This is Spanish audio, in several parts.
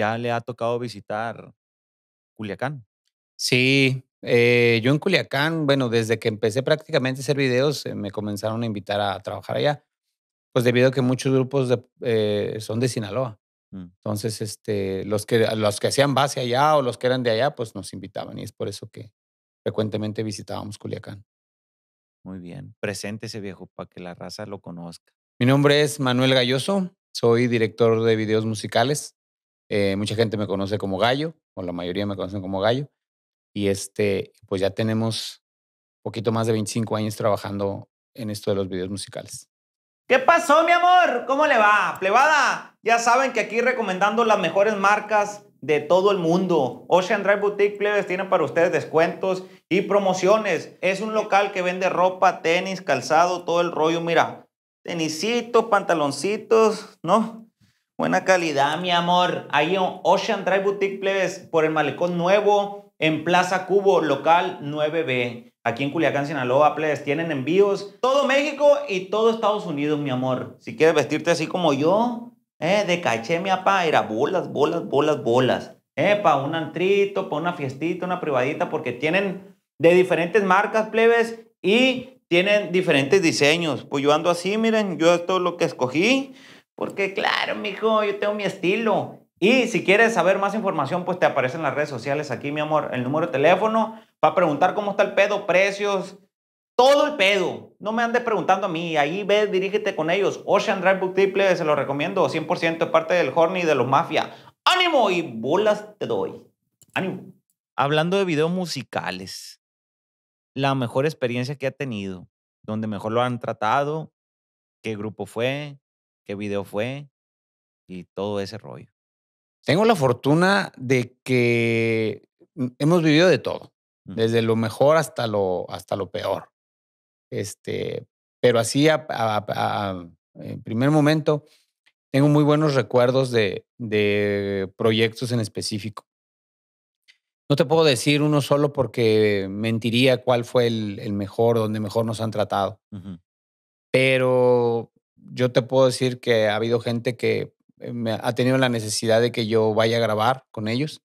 ya le ha tocado visitar Culiacán. Sí, eh, yo en Culiacán, bueno, desde que empecé prácticamente a hacer videos, eh, me comenzaron a invitar a trabajar allá, pues debido a que muchos grupos eh, son de Sinaloa. Mm. Entonces, este, los, que, los que hacían base allá o los que eran de allá, pues nos invitaban y es por eso que frecuentemente visitábamos Culiacán. Muy bien, presente ese viejo para que la raza lo conozca. Mi nombre es Manuel Galloso, soy director de videos musicales eh, mucha gente me conoce como Gallo, o la mayoría me conocen como Gallo. Y este, pues ya tenemos un poquito más de 25 años trabajando en esto de los videos musicales. ¿Qué pasó, mi amor? ¿Cómo le va? Plebada, ya saben que aquí recomendando las mejores marcas de todo el mundo. Ocean Drive Boutique Plebes tiene para ustedes descuentos y promociones. Es un local que vende ropa, tenis, calzado, todo el rollo. Mira, tenisitos, pantaloncitos, ¿no? Buena calidad, mi amor. Ahí en Ocean Drive Boutique Plebes, por el Malecón Nuevo, en Plaza Cubo, local 9B. Aquí en Culiacán, Sinaloa, Plebes, tienen envíos. Todo México y todo Estados Unidos, mi amor. Si quieres vestirte así como yo, eh, de caché, mi apá, era bolas, bolas, bolas, bolas. Eh, para un antrito, para una fiestita, una privadita, porque tienen de diferentes marcas, plebes, y tienen diferentes diseños. Pues yo ando así, miren, yo esto es lo que escogí. Porque claro, mijo, yo tengo mi estilo. Y si quieres saber más información, pues te aparecen las redes sociales aquí, mi amor, el número de teléfono, para preguntar cómo está el pedo, precios, todo el pedo. No me andes preguntando a mí. Ahí ve, dirígete con ellos. Ocean Drive Book Triple, se lo recomiendo, 100% es parte del Horny de los Mafia. ¡Ánimo! Y bolas te doy. ¡Ánimo! Hablando de videos musicales, la mejor experiencia que ha tenido, donde mejor lo han tratado, qué grupo fue, qué video fue y todo ese rollo. Tengo la fortuna de que mm, hemos vivido de todo, desde lo mejor hasta lo, hasta lo peor. Este, pero así, en primer momento, tengo muy buenos recuerdos de, de proyectos en específico. No te puedo decir uno solo porque mentiría cuál fue el, mejor, donde mejor nos han tratado. Pero yo te puedo decir que ha habido gente que eh, me ha tenido la necesidad de que yo vaya a grabar con ellos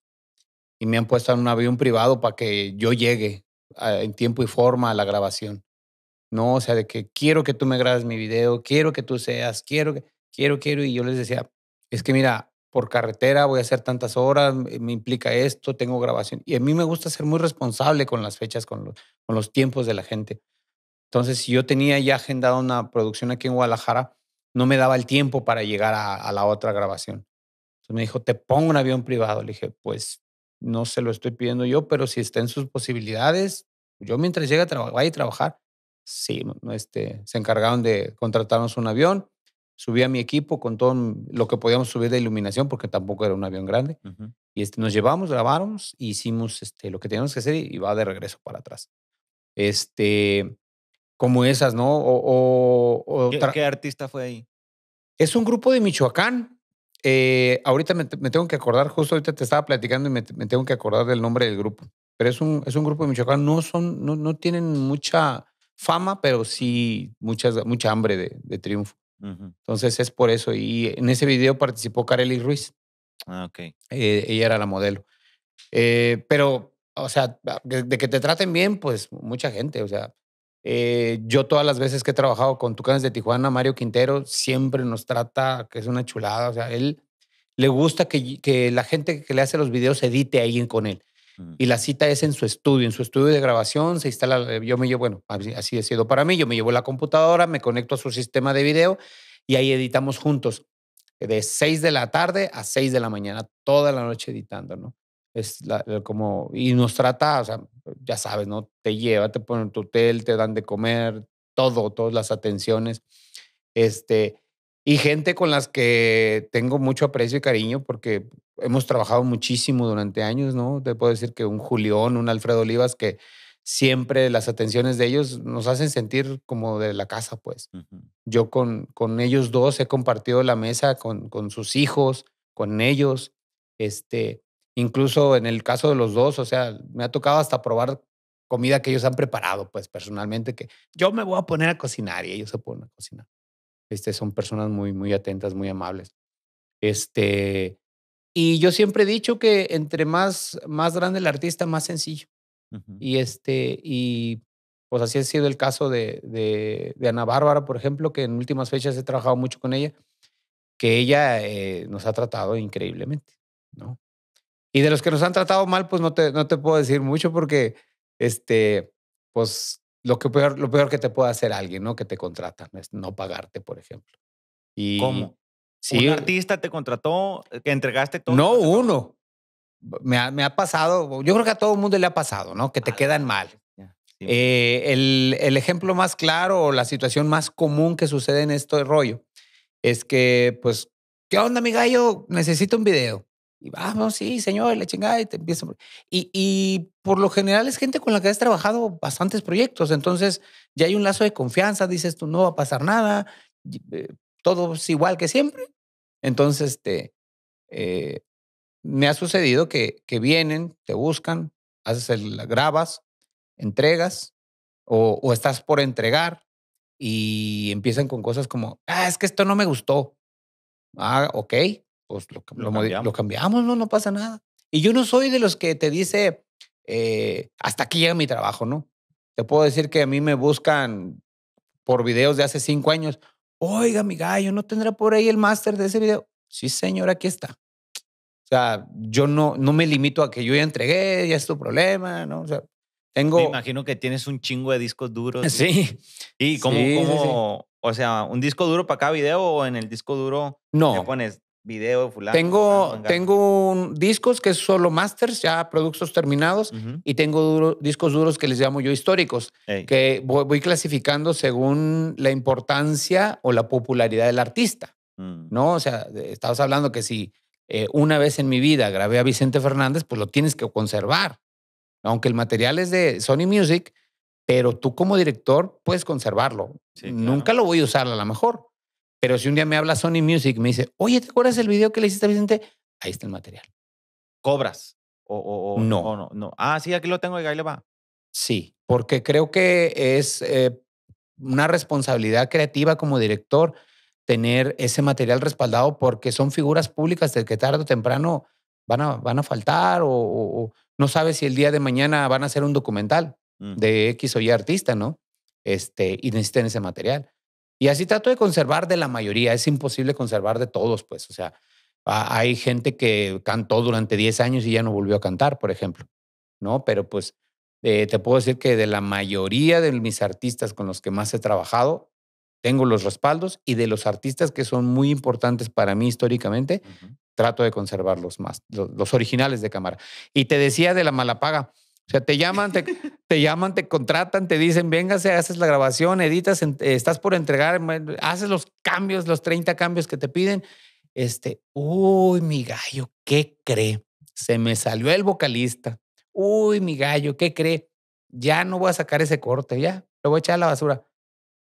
y me han puesto en un avión privado para que yo llegue ah, en tiempo y forma a la grabación. No, o sea, de que quiero que tú me grabes mi video, quiero que tú seas, quiero quiero, quiero. Y yo les decía, es que mira, por carretera voy a hacer tantas horas, me implica esto, tengo grabación. Y a mí me gusta ser muy responsable con las fechas, con los, con los tiempos de la gente. Entonces, si yo tenía ya agendada una producción aquí en Guadalajara, no me daba el tiempo para llegar a, la otra grabación. Entonces me dijo, te pongo un avión privado. Le dije, pues no se lo estoy pidiendo yo, pero si está en sus posibilidades, yo mientras llegue a vaya a trabajar, sí, este, se encargaron de contratarnos un avión. Subí a mi equipo con todo lo que podíamos subir de iluminación, porque tampoco era un avión grande. Y este, nos llevamos, grabamos, e hicimos este, lo que teníamos que hacer y, y va de regreso para atrás. Este, como esas, ¿no? O, ¿Qué, artista fue ahí? Es un grupo de Michoacán. Eh, ahorita me, tengo que acordar, justo ahorita te estaba platicando y me, tengo que acordar del nombre del grupo. Pero es un, es un grupo de Michoacán, no, son, no, no tienen mucha fama, pero sí muchas, mucha hambre de, de triunfo. Entonces es por eso. Y en ese video participó Kareli Ruiz. Ah, ok. Eh, ella era la modelo. Eh, pero, o sea, de que te traten bien, pues mucha gente, o sea, eh, yo todas las veces que he trabajado con Tucanes de Tijuana, Mario Quintero siempre nos trata, que es una chulada, o sea, él le gusta que, la gente que le hace los videos edite a ahí con él. Mm. Y la cita es en su estudio, en su estudio de grabación, se instala, eh, yo me llevo, bueno, así ha sido para mí, yo me llevo la computadora, me conecto a su sistema de video y ahí editamos juntos, de 6 de la tarde a 6 de la mañana, toda la noche editando, ¿no? es como, y nos trata, o sea, ya sabes, ¿no? Te lleva, te en tu hotel, te dan de comer, todo, todas las atenciones. Este, y gente con las que tengo mucho aprecio y cariño porque hemos trabajado muchísimo durante años, ¿no? Te puedo decir que un Julián, un Alfredo Olivas, que siempre las atenciones de ellos nos hacen sentir como de la casa, pues. Yo con, con ellos dos he compartido la mesa, con, con sus hijos, con ellos, este, Incluso en el caso de los dos, o sea, me ha tocado hasta probar comida que ellos han preparado, pues personalmente, que yo me voy a poner a cocinar y ellos se ponen a cocinar. Este, son personas muy, muy atentas, muy amables. Este, y yo siempre he dicho que entre más, más grande el artista, más sencillo. Y este, y pues así ha sido el caso de, Ana Bárbara, por ejemplo, que en últimas fechas he trabajado mucho con ella, que ella eh, nos ha tratado increíblemente, ¿no? Y de los que nos han tratado mal, pues no te, no te puedo decir mucho porque, este, pues lo, que peor, lo peor que te puede hacer alguien, ¿no? Que te contratan, es no pagarte, por ejemplo. Y, ¿Cómo? si ¿Un artista te contrató, eh, que entregaste todo? No, uno. Me ha, me ha, pasado, yo creo que a todo el mundo le ha pasado, ¿no? Que te ah, quedan mal. Eh, el, el, ejemplo más claro o la situación más común que sucede en este rollo es que, pues, ¿qué onda, mi gallo? Necesito un video. Y vamos, sí, señor, la chingada, y te empieza. Y, por lo general es gente con la que has trabajado bastantes proyectos. Entonces ya hay un lazo de confianza. Dices tú, no va a pasar nada. Eh, todo es igual que siempre. Entonces, te este, eh, me ha sucedido que, vienen, te buscan, haces el, grabas, entregas o, o estás por entregar y empiezan con cosas como, ah, es que esto no me gustó. Ah, ok. Pues, lo, cambiamos. ¿no? No pasa nada. Y yo no soy de los que te dice, eh, hasta aquí llega mi trabajo, ¿no? Te puedo decir que a mí me buscan por videos de hace cinco años. Oiga, mi gallo, ¿no tendrá por ahí el máster de ese video? Sí, señor, aquí está. O sea, yo no, no me limito a que yo ya entregué, ya es tu problema, ¿no? O sea, tengo... imagino que tienes un chingo de discos duros. Sí. ¿Y como, o sea, un disco duro para cada video o en el disco duro no. pones video fulano. Tengo, tengo discos que son solo masters, ya productos terminados, y tengo discos duros que les llamo yo históricos, que voy, clasificando según la importancia o la popularidad del artista. Mm. ¿No? O sea, estabas hablando que si eh, una vez en mi vida grabé a Vicente Fernández, pues lo tienes que conservar. Aunque el material es de Sony Music, pero tú como director puedes conservarlo. Nunca lo voy a usar a lo mejor, pero si un día me habla Sony Music, me dice, oye, ¿te acuerdas el video que le hiciste a Vicente? Ahí está el material. ¿Cobras? O, no. Ah, sí, aquí lo tengo, y ahí le va. Sí, porque creo que es eh, una responsabilidad creativa como director tener ese material respaldado porque son figuras públicas que tarde o temprano van a, van a faltar o, no sabes si el día de mañana van a hacer un documental de X o Y artista, ¿no? Este, y necesitan ese material. Y así trato de conservar de la mayoría. Es imposible conservar de todos, pues. O sea, hay gente que cantó durante 10 años y ya no volvió a cantar, por ejemplo. ¿No? Pero pues eh, te puedo decir que de la mayoría de mis artistas con los que más he trabajado, tengo los respaldos y de los artistas que son muy importantes para mí históricamente, trato de conservar los más, los, los originales de cámara. Y te decía de la mala paga. O sea, te llaman, te, llaman, te contratan, te dicen, véngase, haces la grabación, editas, estás por entregar, haces los cambios, los 30 cambios que te piden. Este, uy, mi gallo, ¿qué cree? Se me salió el vocalista. Uy, mi gallo, ¿qué cree? Ya no voy a sacar ese corte, ya, lo voy a echar a la basura.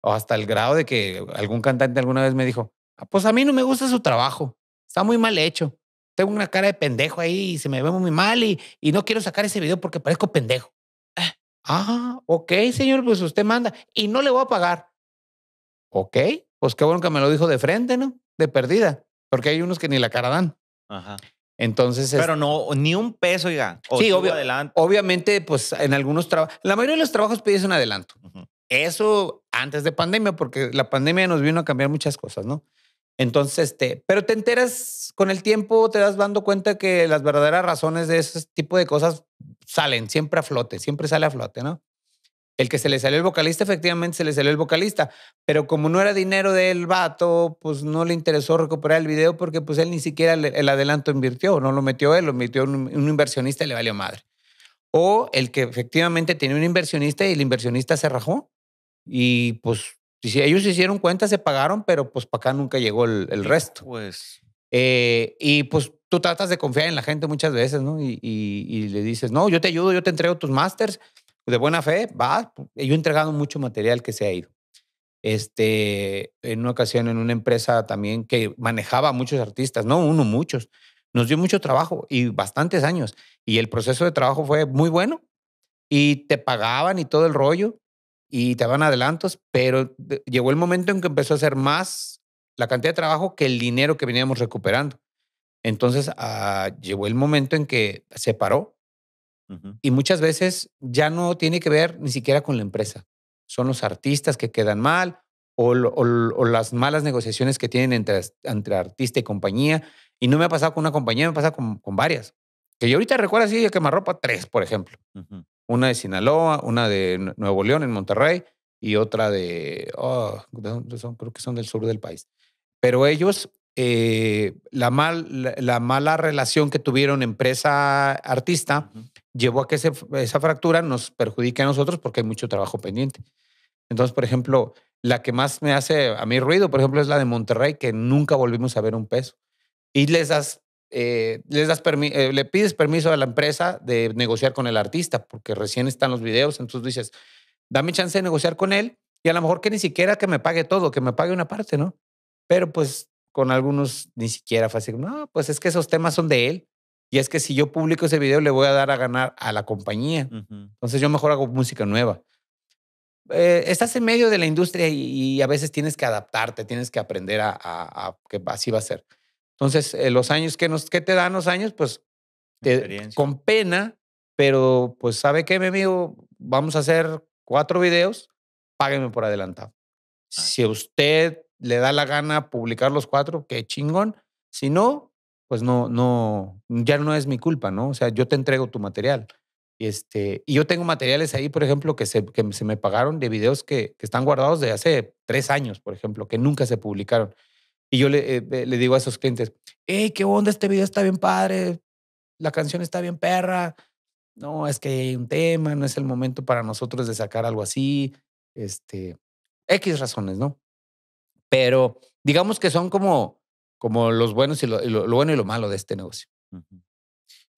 O hasta el grado de que algún cantante alguna vez me dijo, ah, pues a mí no me gusta su trabajo, está muy mal hecho tengo una cara de pendejo ahí y se me ve muy mal y, y no quiero sacar ese video porque parezco pendejo. Ah. ah, ok, señor, pues usted manda y no le voy a pagar. Ok, pues qué bueno que me lo dijo de frente, ¿no? De perdida, porque hay unos que ni la cara dan. Ajá. Entonces. Pero no, ni un peso, oiga. sí, obvio, obviamente, pues en algunos trabajos, la mayoría de los trabajos pides un adelanto. Eso antes de pandemia, porque la pandemia nos vino a cambiar muchas cosas, ¿no? Entonces, este, pero te enteras con el tiempo, te das dando cuenta que las verdaderas razones de ese tipo de cosas salen siempre a flote, siempre sale a flote, ¿no? El que se le salió el vocalista, efectivamente se le salió el vocalista, pero como no era dinero del vato, pues no le interesó recuperar el video porque pues él ni siquiera el adelanto invirtió, no lo metió él, lo metió un, un inversionista y le valió madre. O el que efectivamente tiene un inversionista y el inversionista se rajó y pues ellos se hicieron cuenta, se pagaron, pero pues para acá nunca llegó el, resto. Pues. Eh, y pues tú tratas de confiar en la gente muchas veces, ¿no? Y, le dices, no, yo te ayudo, yo te entrego tus másters de buena fe, va. Yo he entregado mucho material que se ha ido. Este, en una ocasión en una empresa también que manejaba a muchos artistas, no uno, muchos. Nos dio mucho trabajo y bastantes años. Y el proceso de trabajo fue muy bueno y te pagaban y todo el rollo y te van adelantos, pero llegó el momento en que empezó a ser más la cantidad de trabajo que el dinero que veníamos recuperando. Entonces ah, llegó el momento en que se paró y muchas veces ya no tiene que ver ni siquiera con la empresa. Son los artistas que quedan mal o, las malas negociaciones que tienen entre, entre, artista y compañía. Y no me ha pasado con una compañía, me pasa con, con varias. Que yo ahorita recuerdo así de ropa tres, por ejemplo. Una de Sinaloa, una de Nuevo León en Monterrey y otra de, oh, creo que son del sur del país. Pero ellos, eh, la, mal, la, mala relación que tuvieron empresa-artista llevó a que esa fractura nos perjudique a nosotros porque hay mucho trabajo pendiente. Entonces, por ejemplo, la que más me hace a mí ruido, por ejemplo, es la de Monterrey, que nunca volvimos a ver un peso. Y les das eh, les das eh, le pides permiso a la empresa de negociar con el artista, porque recién están los videos, entonces dices, dame chance de negociar con él y a lo mejor que ni siquiera que me pague todo, que me pague una parte, ¿no? Pero pues con algunos ni siquiera fue así, no, pues es que esos temas son de él. Y es que si yo publico ese video, le voy a dar a ganar a la compañía. Entonces yo mejor hago música nueva. Eh, estás en medio de la industria y, a veces tienes que adaptarte, tienes que aprender a, a, a, que así va a ser. Entonces, eh, los años que nos, que te dan los años, pues con pena, pero pues sabe qué, mi amigo, vamos a hacer cuatro videos, págueme por adelantado. Ah. Si a usted le da la gana publicar los cuatro, qué chingón. Si no, pues no, no, ya no es mi culpa, ¿no? O sea, yo te entrego tu material. Y, este, y yo tengo materiales ahí, por ejemplo, que se, que se me pagaron de videos que, que están guardados de hace tres años, por ejemplo, que nunca se publicaron. Y yo eh, le, le digo a esos clientes, hey, qué onda, este video está bien padre, la canción está bien perra, no, es que hay un tema, no es el momento para nosotros de sacar algo así, este, X razones, ¿no? Pero digamos que son como, como los buenos y lo, bueno y lo malo de este negocio.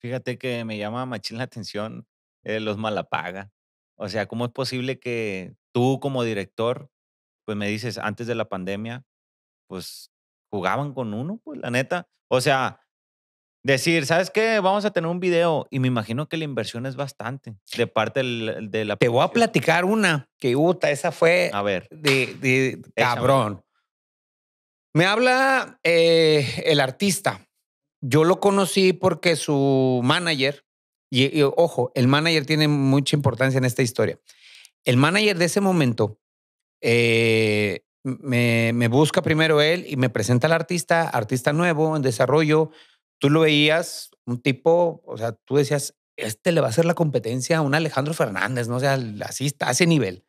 Fíjate que me llama machín la atención eh, los malapaga. O sea, ¿cómo es posible que tú como director, pues me dices, antes de la pandemia, pues jugaban con uno, pues la neta. O sea, decir, ¿sabes qué? Vamos a tener un video y me imagino que la inversión es bastante de parte de la... Te voy a platicar una que esa fue... A ver. De, cabrón. Me habla eh, el artista. Yo lo conocí porque su manager, y, ojo, el manager tiene mucha importancia en esta historia. El manager de ese momento eh, me, busca primero él y me presenta al artista, artista nuevo, en desarrollo. Tú lo veías, un tipo, o sea, tú decías, este le va a hacer la competencia a un Alejandro Fernández, ¿no? O sea, así está, a ese nivel.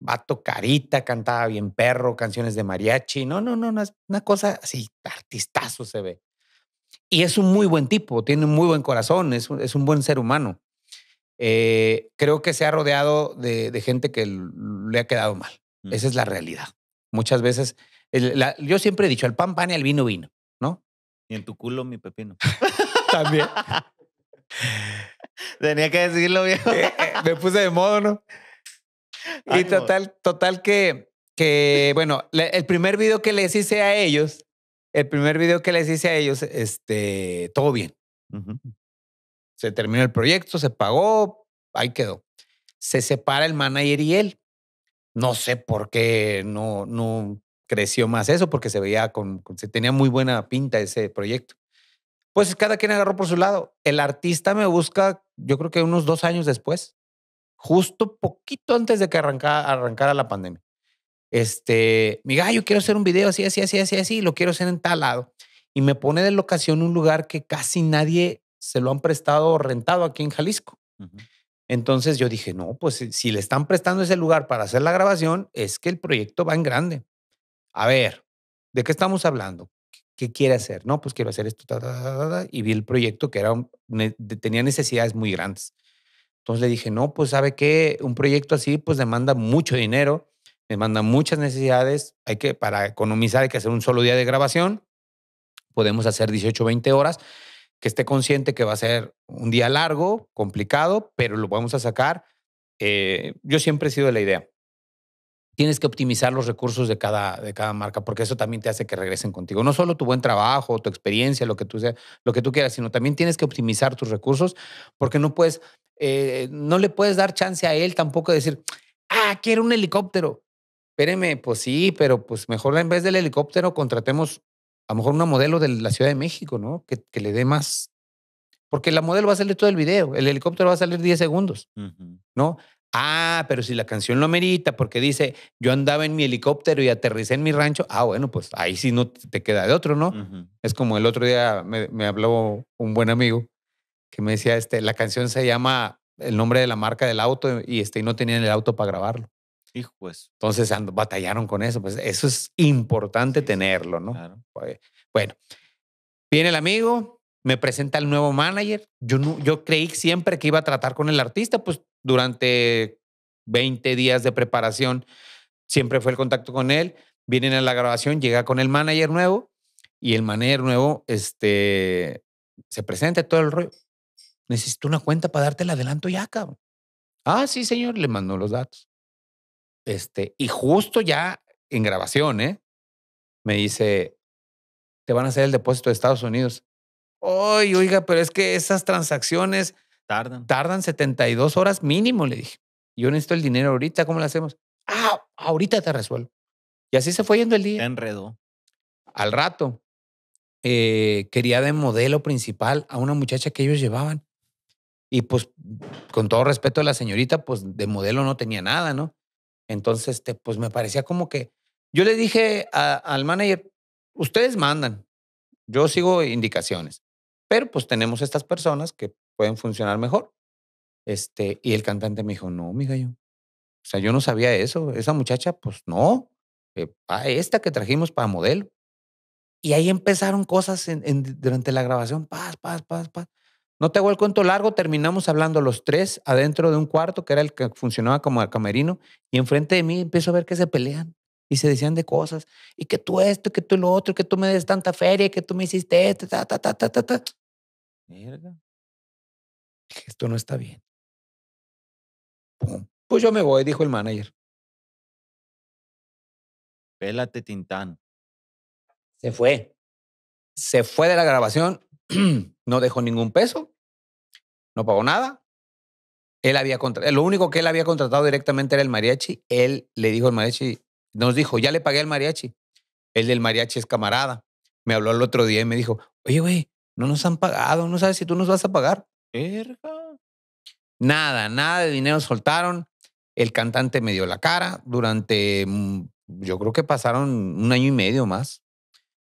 Vato carita, cantaba bien perro, canciones de mariachi. No, no, no, es una cosa así, artistazo se ve. Y es un muy buen tipo, tiene un muy buen corazón, es un, es un buen ser humano. Eh, creo que se ha rodeado de, de gente que le ha quedado mal. Mm. Esa es la realidad. Muchas veces, yo siempre he dicho, el pan, pan y el vino, vino, ¿no? Y en tu culo, mi pepino. También. Tenía que decirlo, viejo. Eh, eh, me puse de modo, ¿no? y total, total que, que bueno, el primer video que les hice a ellos, el primer video que les hice a ellos, este, todo bien. Se terminó el proyecto, se pagó, ahí quedó. Se separa el manager y él no sé por qué no, no creció más eso, porque se veía con, se tenía muy buena pinta ese proyecto. Pues cada quien agarró por su lado. El artista me busca, yo creo que unos dos años después, justo poquito antes de que arrancara, la pandemia. Este, me diga, yo quiero hacer un video así, así, así, así, así, lo quiero hacer en tal lado. Y me pone de locación un lugar que casi nadie se lo han prestado o rentado aquí en Jalisco. Entonces yo dije, no, pues si le están prestando ese lugar para hacer la grabación, es que el proyecto va en grande. A ver, ¿de qué estamos hablando? ¿Qué quiere hacer? No, pues quiero hacer esto, y vi el proyecto que era tenía necesidades muy grandes. Entonces le dije, no, pues sabe que un proyecto así pues demanda mucho dinero, demanda muchas necesidades, hay que, para economizar hay que hacer un solo día de grabación, podemos hacer 18, 20 horas, que esté consciente que va a ser un día largo, complicado, pero lo vamos a sacar. Eh, yo siempre he sido de la idea. Tienes que optimizar los recursos de cada, de cada marca, porque eso también te hace que regresen contigo. No solo tu buen trabajo, tu experiencia, lo que tú, sea, lo que tú quieras, sino también tienes que optimizar tus recursos, porque no puedes, eh, no le puedes dar chance a él tampoco de decir, ah, quiero un helicóptero. Espéreme, pues sí, pero pues mejor en vez del helicóptero contratemos a lo mejor una modelo de la Ciudad de México, ¿no? Que, le dé más. Porque la modelo va a salir todo el video, el helicóptero va a salir 10 segundos, ¿no? Ah, pero si la canción lo merita, porque dice, yo andaba en mi helicóptero y aterricé en mi rancho, ah, bueno, pues ahí sí no te queda de otro, ¿no? Es como el otro día me, habló un buen amigo que me decía, este, la canción se llama el nombre de la marca del auto y, este, no tenía el auto para grabarlo pues. Entonces batallaron con eso. Pues eso es importante tenerlo, ¿no? Claro. Pues, bueno, viene el amigo, me presenta el nuevo manager. Yo, no, yo creí siempre que iba a tratar con el artista, pues durante 20 días de preparación siempre fue el contacto con él. Vienen a la grabación, llega con el manager nuevo y el manager nuevo este, se presenta todo el rollo. Necesito una cuenta para darte el adelanto ya, cabrón. Ah, sí, señor, le mandó los datos. Este, y justo ya en grabación, ¿eh? me dice, te van a hacer el depósito de Estados Unidos. Ay, oiga, pero es que esas transacciones tardan. tardan 72 horas mínimo, le dije. Yo necesito el dinero ahorita, ¿cómo lo hacemos? Ah, ahorita te resuelvo. Y así se fue yendo el día. Enredó. Al rato, eh, quería de modelo principal a una muchacha que ellos llevaban. Y pues, con todo respeto a la señorita, pues de modelo no tenía nada, ¿no? Entonces, este, pues me parecía como que yo le dije al manager, ustedes mandan, yo sigo indicaciones, pero pues tenemos estas personas que pueden funcionar mejor. Este, y el cantante me dijo, no, mi gallo. O sea, yo no sabía eso. Esa muchacha, pues no. Eh, ah, esta que trajimos para modelo. Y ahí empezaron cosas en, durante la grabación, paz, paz, paz, paz. No te hago el cuento largo, terminamos hablando los tres adentro de un cuarto que era el que funcionaba como el camerino y enfrente de mí empiezo a ver que se pelean y se decían de cosas y que tú esto, que tú lo otro, que tú me des tanta feria, que tú me hiciste esto, ta, ta, ta, ta, ta, ta. Esto no está bien. Pues yo me voy, dijo el manager. Pélate, Tintán. Se fue. Se fue de la grabación no dejó ningún peso no pagó nada. Él había lo único que él había contratado directamente era el mariachi. Él le dijo al mariachi, nos dijo, ya le pagué al mariachi. El del mariachi es camarada. Me habló el otro día y me dijo, oye, güey, no nos han pagado, no sabes si tú nos vas a pagar. Nada, nada de dinero soltaron. El cantante me dio la cara durante, mm, yo creo que pasaron un año y medio más.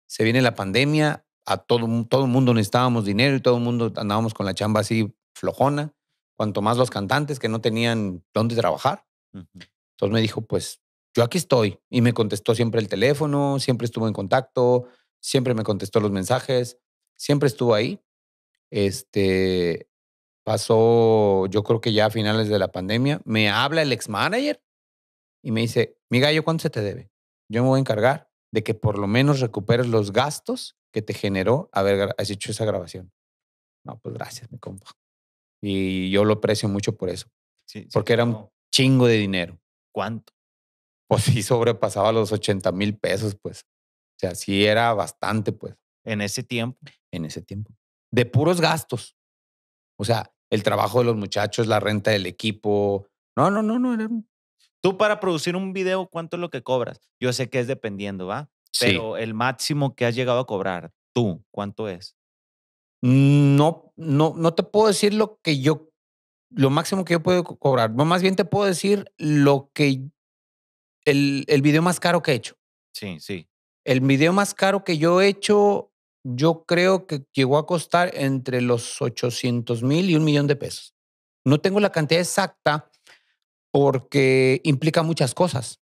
Se viene la pandemia, a todo, todo el mundo necesitábamos dinero y todo el mundo andábamos con la chamba así flojona, cuanto más los cantantes que no tenían dónde trabajar. Entonces me dijo, pues yo aquí estoy. Y me contestó siempre el teléfono, siempre estuvo en contacto, siempre me contestó los mensajes, siempre estuvo ahí. Este pasó, yo creo que ya a finales de la pandemia, me habla el ex manager y me dice, mi gallo, ¿cuánto se te debe? Yo me voy a encargar de que por lo menos recuperes los gastos que te generó haber hecho esa grabación. No, pues gracias, me compa. Y yo lo aprecio mucho por eso. Sí, porque era un chingo de dinero. ¿Cuánto? Pues sí, sobrepasaba los 80 mil pesos, pues. O sea, sí era bastante, pues. En ese tiempo. En ese tiempo. De puros gastos. O sea, el trabajo de los muchachos, la renta del equipo. No, no, no, no. Tú para producir un video, ¿cuánto es lo que cobras? Yo sé que es dependiendo, ¿va? Pero el máximo que has llegado a cobrar, tú, ¿cuánto es? Mm, no, no, no te puedo decir lo que yo, lo máximo que yo puedo cobrar. Más bien te puedo decir lo que, el, el video más caro que he hecho. Sí, sí. El video más caro que yo he hecho, yo creo que llegó a costar entre los 800 mil y un millón de pesos. No tengo la cantidad exacta porque implica muchas cosas.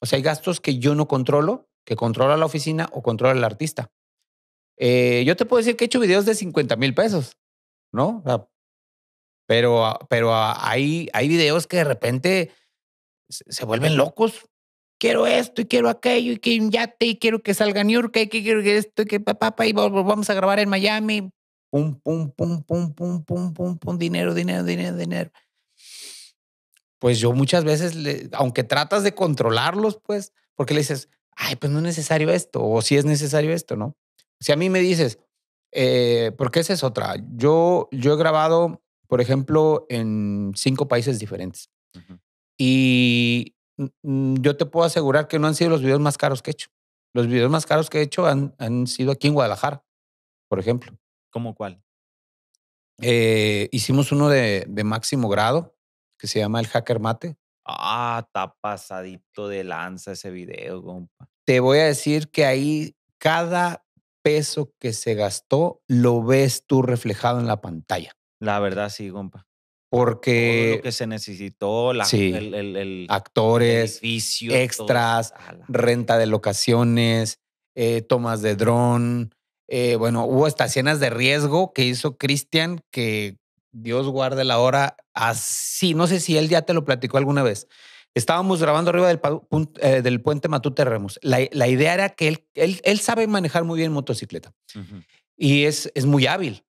O sea, hay gastos que yo no controlo, que controla la oficina o controla el artista. Eh, yo te puedo decir que he hecho videos de 50 mil pesos, ¿no? O sea, pero, ah, pero ah, hay, hay videos que de repente se, vuelven locos. Quiero esto y quiero aquello y quiero un yate y quiero que salga New York y que quiero que esto y que papá y vamos a grabar en Miami. Pum, pum, pum, pum, pum, pum, pum, pum, dinero, dinero, dinero, dinero. Pues yo muchas veces, aunque tratas de controlarlos, pues, porque le dices, ay, pues no es necesario esto o si es necesario esto, ¿no? Si a mí me dices, eh, porque esa es otra, yo, yo he grabado, por ejemplo, en cinco países diferentes. Y yo te puedo asegurar que no han sido los videos más caros que he hecho. Los videos más caros que he hecho han, han sido aquí en Guadalajara, por ejemplo. ¿Cómo cuál? Eh, hicimos uno de, de, máximo grado que se llama El Hacker Mate. Ah, está pasadito de lanza ese video, compa. Te voy a decir que ahí cada peso que se gastó lo ves tú reflejado en la pantalla. La verdad, sí, compa. Porque. lo que se necesitó, la, el, actores, extras, renta de locaciones, eh, tomas de dron. Eh, bueno, hubo hasta de riesgo que hizo Cristian que Dios guarde la hora así. No sé si él ya te lo platicó alguna vez, Estábamos grabando arriba del, eh, del puente Matute Remos. La, idea era que él, él, sabe manejar muy bien motocicleta y es, es muy hábil,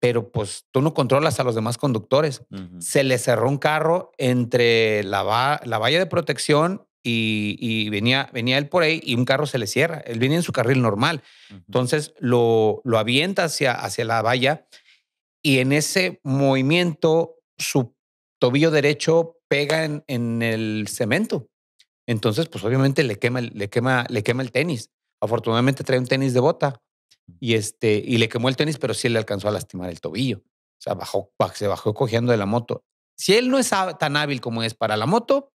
pero pues tú no controlas a los demás conductores. Se le cerró un carro entre la, la valla de protección y, venía, venía él por ahí y un carro se le cierra. Él viene en su carril normal. Entonces lo, lo avienta hacia, hacia la valla y en ese movimiento su tobillo derecho pega en, en, el cemento. Entonces, pues obviamente le quema, le quema, le quema el tenis. Afortunadamente trae un tenis de bota y este y le quemó el tenis, pero sí le alcanzó a lastimar el tobillo. O sea, bajó, se bajó cogiendo de la moto. Si él no es tan hábil como es para la moto,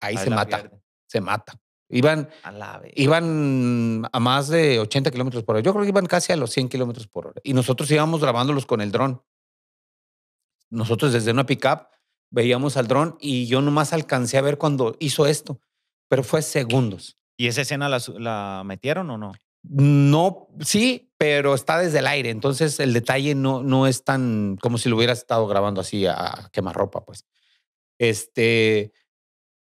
ahí, se mata. Se mata. Iban a, iban a más de 80 kilómetros por hora. Yo creo que iban casi a los 100 kilómetros por hora. Y nosotros íbamos grabándolos con el dron. Nosotros desde una pickup veíamos al dron y yo nomás alcancé a ver cuando hizo esto, pero fue segundos. ¿Y esa escena la, metieron o no? No, sí, pero está desde el aire, entonces el detalle no, no es tan como si lo hubieras estado grabando así a quemarropa, pues. Este,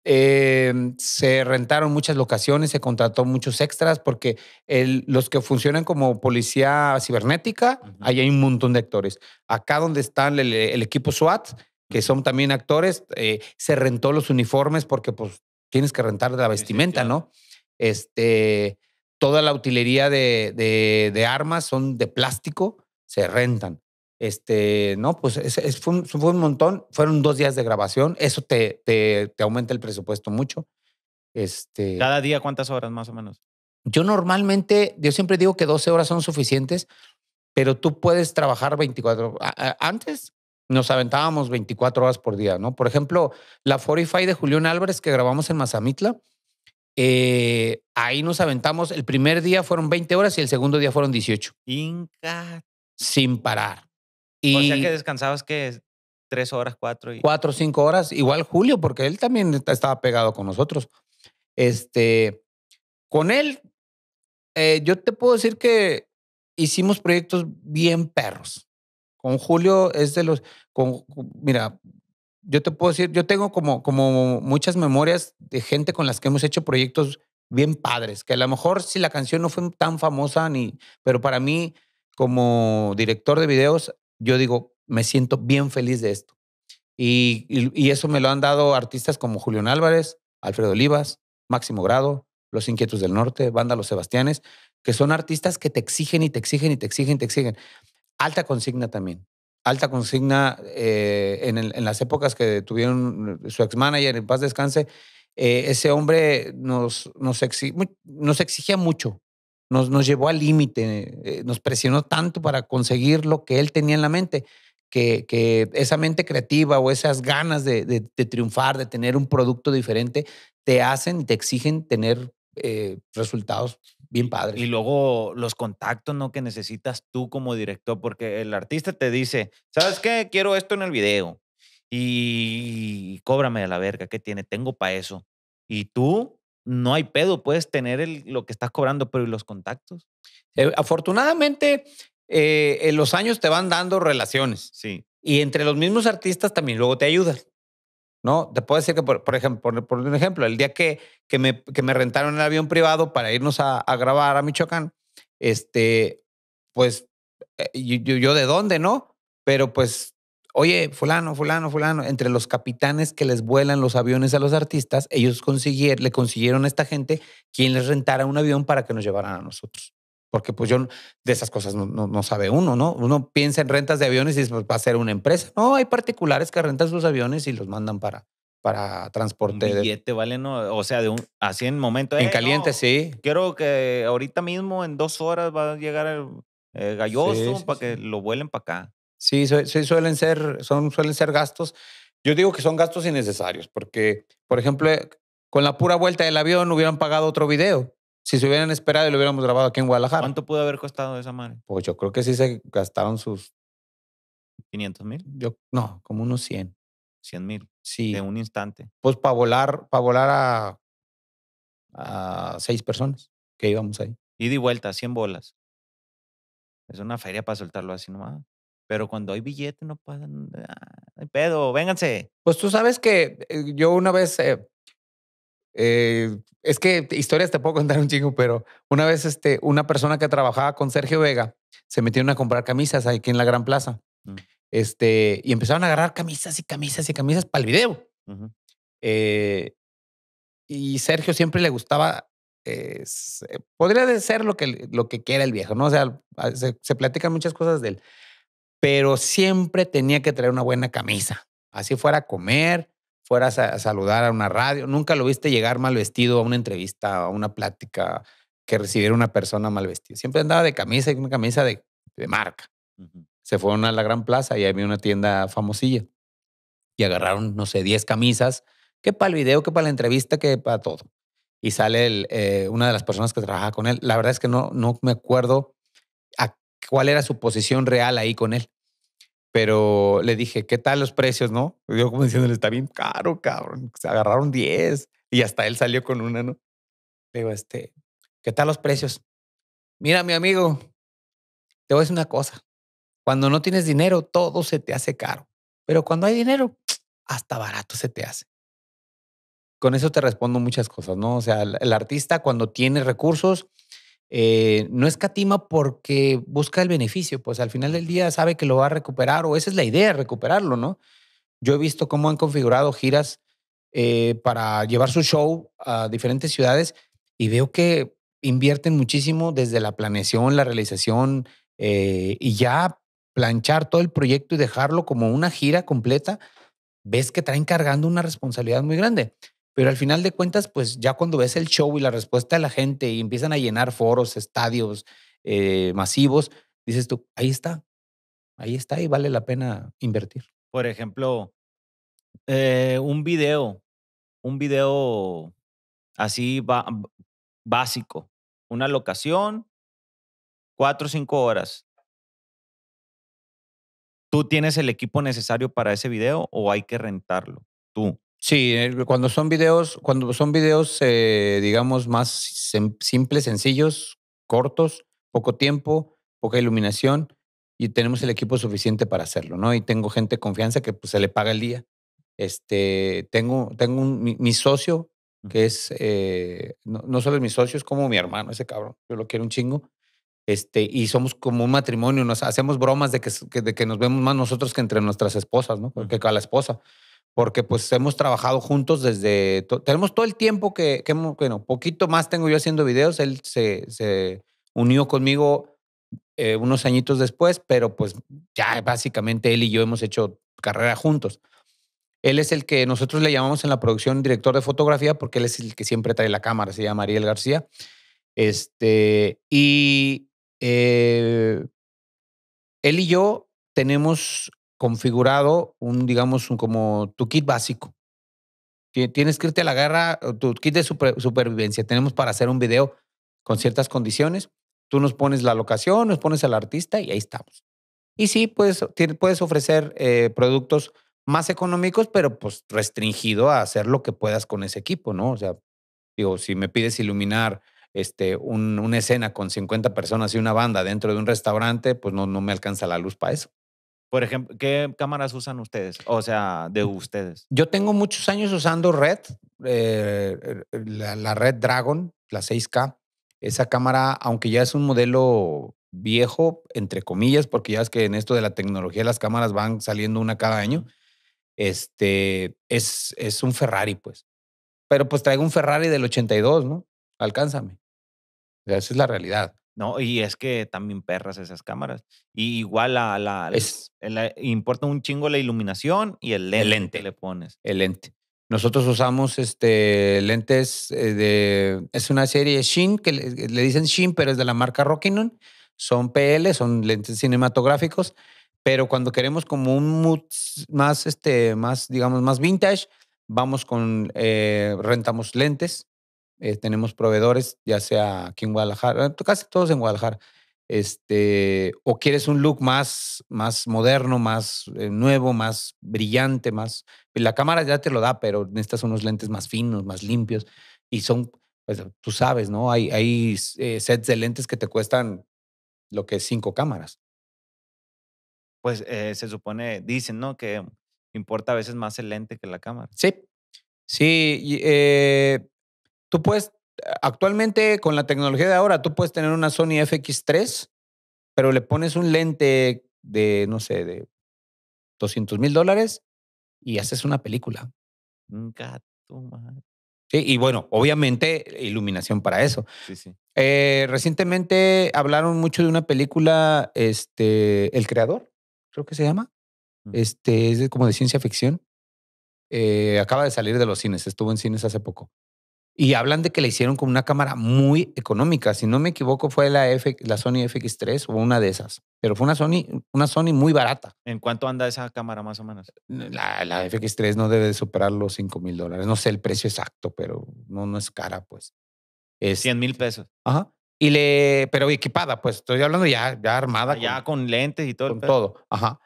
em, se rentaron muchas locaciones, se contrató muchos extras, porque los que funcionan como policía cibernética, ahí hay un montón de actores. Acá donde está el equipo SWAT, que son también actores, eh, se rentó los uniformes porque pues tienes que rentar la vestimenta, ¿no? Este, toda la utilería de, de, armas son de plástico, se rentan. Este, no, pues es, fue, un, montón, fueron dos días de grabación, eso te, te, te aumenta el presupuesto mucho. Este, Cada día, ¿cuántas horas más o menos? Yo normalmente, yo siempre digo que 12 horas son suficientes, pero tú puedes trabajar 24. Antes nos aventábamos 24 horas por día, ¿no? Por ejemplo, la Fortify de Julián Álvarez que grabamos en Mazamitla, eh, ahí nos aventamos, el primer día fueron 20 horas y el segundo día fueron 18. Inca. Sin parar. o sea que descansabas que tres horas, cuatro. Y... Cuatro, cinco horas. Igual Julio, porque él también estaba pegado con nosotros. Este, con él, eh, yo te puedo decir que hicimos proyectos bien perros. Con Julio es de los, con, mira, yo te puedo decir, yo tengo como, como muchas memorias de gente con las que hemos hecho proyectos bien padres, que a lo mejor si la canción no fue tan famosa, ni, pero para mí, como director de videos, yo digo, me siento bien feliz de esto. Y, eso me lo han dado artistas como Julián Álvarez, Alfredo Olivas, Máximo Grado, Los Inquietos del Norte, Banda Los Sebastianes, que son artistas que te exigen y te exigen y te exigen y te exigen. Alta consigna también. Alta consigna eh, en, las épocas que tuvieron eh, su ex-manager, en paz descanse, eh, ese hombre nos, nos, nos exigía mucho, nos, llevó al límite, nos presionó tanto para conseguir lo que él tenía en la mente. Que, esa mente creativa o esas ganas de, triunfar, de tener un producto diferente, te hacen, te exigen tener eh, resultados bien padre Y luego los contactos, ¿no? Que necesitas tú como director, porque el artista te dice, ¿sabes qué? Quiero esto en el video. Y cóbrame a la verga, ¿qué tiene? Tengo para eso. Y tú, no hay pedo, puedes tener el, lo que estás cobrando, pero los contactos? Eh, afortunadamente, eh, en los años te van dando relaciones. Sí. Y entre los mismos artistas también luego te ayudan. ¿no? Te puedo decir que, por, ejemplo, por, un ejemplo, el día que, que, me, que me rentaron el avión privado para irnos a, grabar a Michoacán, este, pues, eh, yo, de dónde, ¿no? Pero pues oye, fulano, fulano, fulano, entre los capitanes que les vuelan los aviones a los artistas, ellos consiguieron, le consiguieron a esta gente quien les rentara un avión para que nos llevaran a nosotros. Porque pues yo de esas cosas no, sabe uno, ¿no? Uno piensa en rentas de aviones y dice, pues, va a ser una empresa. No, hay particulares que rentan sus aviones y los mandan para, para transporte. Un billete, ¿vale? No, o sea, de un, así en momento. En eh, caliente, sí. Quiero que ahorita mismo, en dos horas, va a llegar el eh, galloso para que lo vuelen para acá. Sí, suelen, ser, son, suelen ser gastos. Yo digo que son gastos innecesarios, porque, por ejemplo, eh, con la pura vuelta del avión hubieran pagado otro video. Si se hubieran esperado y lo hubiéramos grabado aquí en Guadalajara. ¿Cuánto pudo haber costado esa madre? Pues yo creo que sí se gastaron sus... ¿500 mil? Yo, no, como unos 100. 100 mil. Sí. De un instante. Pues para volar, para volar a, a seis personas que íbamos ahí. y y vuelta, 100 bolas. Es una feria para soltarlo así nomás. Pero cuando hay billete no pasa ah, hay pedo, vénganse. Pues tú sabes que eh, yo una vez eh, eh, es que historias te puedo contar un chico, pero una vez este, una persona que trabajaba con Sergio Vega se metieron a comprar camisas aquí en la Gran Plaza. Mm. Este, y empezaron a agarrar camisas y camisas y camisas para el video. Eh, y Sergio siempre le gustaba. Eh, podría ser lo que, lo que quiera el viejo, ¿no? O sea, se, se platican muchas cosas de él, pero siempre tenía que traer una buena camisa. Así fuera comer, fueras a saludar a una radio, nunca lo viste llegar mal vestido a una entrevista, a una plática que recibiera una persona mal vestida. Siempre andaba de camisa y una camisa de, marca. Se fueron a la Gran Plaza y había una tienda famosilla. Y agarraron, no sé, 10 camisas, que para el video, que para la entrevista, que para todo. Y sale el, eh, una de las personas que trabajaba con él. La verdad es que no, no me acuerdo cuál era su posición real ahí con él. Pero le dije, ¿qué tal los precios, no? yo como diciéndole, está bien caro, cabrón. Se agarraron 10 y hasta él salió con una, ¿no? pero digo, este, ¿qué tal los precios? Mira, mi amigo, te voy a decir una cosa. Cuando no tienes dinero, todo se te hace caro. Pero cuando hay dinero, hasta barato se te hace. Con eso te respondo muchas cosas, ¿no? O sea, el, artista cuando tiene recursos, eh, no escatima porque busca el beneficio, pues al final del día sabe que lo va a recuperar o esa es la idea, recuperarlo, ¿no? Yo he visto cómo han configurado giras eh, para llevar su show a diferentes ciudades y veo que invierten muchísimo desde la planeación, la realización eh, y ya planchar todo el proyecto y dejarlo como una gira completa, ves que traen cargando una responsabilidad muy grande. Pero al final de cuentas, pues ya cuando ves el show y la respuesta de la gente y empiezan a llenar foros, estadios eh, masivos, dices tú, ahí está, ahí está y vale la pena invertir. Por ejemplo, eh, un video, un video así básico, una locación, cuatro o cinco horas. ¿Tú tienes el equipo necesario para ese video o hay que rentarlo? Tú. Sí, cuando son videos, cuando son videos, eh, digamos, más simples, sencillos, cortos, poco tiempo, poca iluminación, y tenemos el equipo suficiente para hacerlo, ¿no? Y tengo gente de confianza que pues, se le paga el día. Este, tengo, tengo mi, socio, que es, eh, no, no, solo es mi socio, es como mi hermano, ese cabrón, yo lo quiero un chingo. Este, y somos como un matrimonio, nos hacemos bromas de que, de que nos vemos más nosotros que entre nuestras esposas, ¿no? Que cada esposa porque pues hemos trabajado juntos desde, tenemos todo el tiempo que, bueno, poquito más tengo yo haciendo videos, él se, unió conmigo eh, unos añitos después, pero pues ya básicamente él y yo hemos hecho carrera juntos. Él es el que nosotros le llamamos en la producción director de fotografía porque él es el que siempre trae la cámara, se llama Ariel García. Este, y eh, él y yo tenemos configurado un, digamos, un, como tu kit básico. Tienes que irte a la guerra, tu kit de supervivencia. Tenemos para hacer un video con ciertas condiciones. Tú nos pones la locación, nos pones al artista y ahí estamos. Y sí, puedes, puedes ofrecer eh, productos más económicos, pero pues restringido a hacer lo que puedas con ese equipo, ¿no? O sea, digo, si me pides iluminar este, un, una escena con 50 personas y una banda dentro de un restaurante, pues no, no me alcanza la luz para eso. Por ejemplo, ¿qué cámaras usan ustedes? O sea, de ustedes. Yo tengo muchos años usando Red, eh, eh, eh, la, Red Dragon, la 6K. Esa cámara, aunque ya es un modelo viejo, entre comillas, porque ya es que en esto de la tecnología las cámaras van saliendo una cada año, este, es, es un Ferrari, pues. Pero pues traigo un Ferrari del 82, ¿no? Alcánzame. esa es la realidad. No, y es que también perras esas cámaras. Y igual a la, eh, importa un chingo la iluminación y el lente, que le pones. El lente. Nosotros usamos este lentes eh, de es una serie Shin que le, eh, dicen Shin, pero es de la marca Rockinon. Son PL, son lentes cinematográficos, pero cuando queremos como un mood más este más digamos más vintage, vamos con rentamos lentes eh, tenemos proveedores, ya sea aquí en Guadalajara, casi todos en Guadalajara. Este, o quieres un look más, más moderno, más eh, nuevo, más brillante, más. Pues, la cámara ya te lo da, pero necesitas unos lentes más finos, más limpios. Y son, pues tú sabes, ¿no? Hay, hay eh, sets de lentes que te cuestan lo que es cinco cámaras. Pues se supone, dicen, ¿no? Que importa a veces más el lente que la cámara. Sí. Sí. Eh, Tú puedes, actualmente con la tecnología de ahora, tú puedes tener una Sony FX3, pero le pones un lente de, no sé, de 200 mil dólares y haces una película. Gato, Sí, y bueno, obviamente iluminación para eso. Sí, sí. Eh, recientemente hablaron mucho de una película, este, El Creador, creo que se llama. Este, es como de ciencia ficción. Eh, acaba de salir de los cines, estuvo en cines hace poco. Y hablan de que la hicieron con una cámara muy económica. Si no me equivoco, fue la, la Sony FX3 o una de esas. Pero fue una Sony, una Sony muy barata. ¿En cuánto anda esa cámara más o menos? La, FX3 no debe superar los 5 mil dólares. No sé el precio exacto, pero no, no es cara, pues. 100 este mil pesos. Ajá. Y le, pero equipada, pues. Estoy hablando ya, ya armada. Ah, ya con, con lentes y todo. Con todo. Ajá.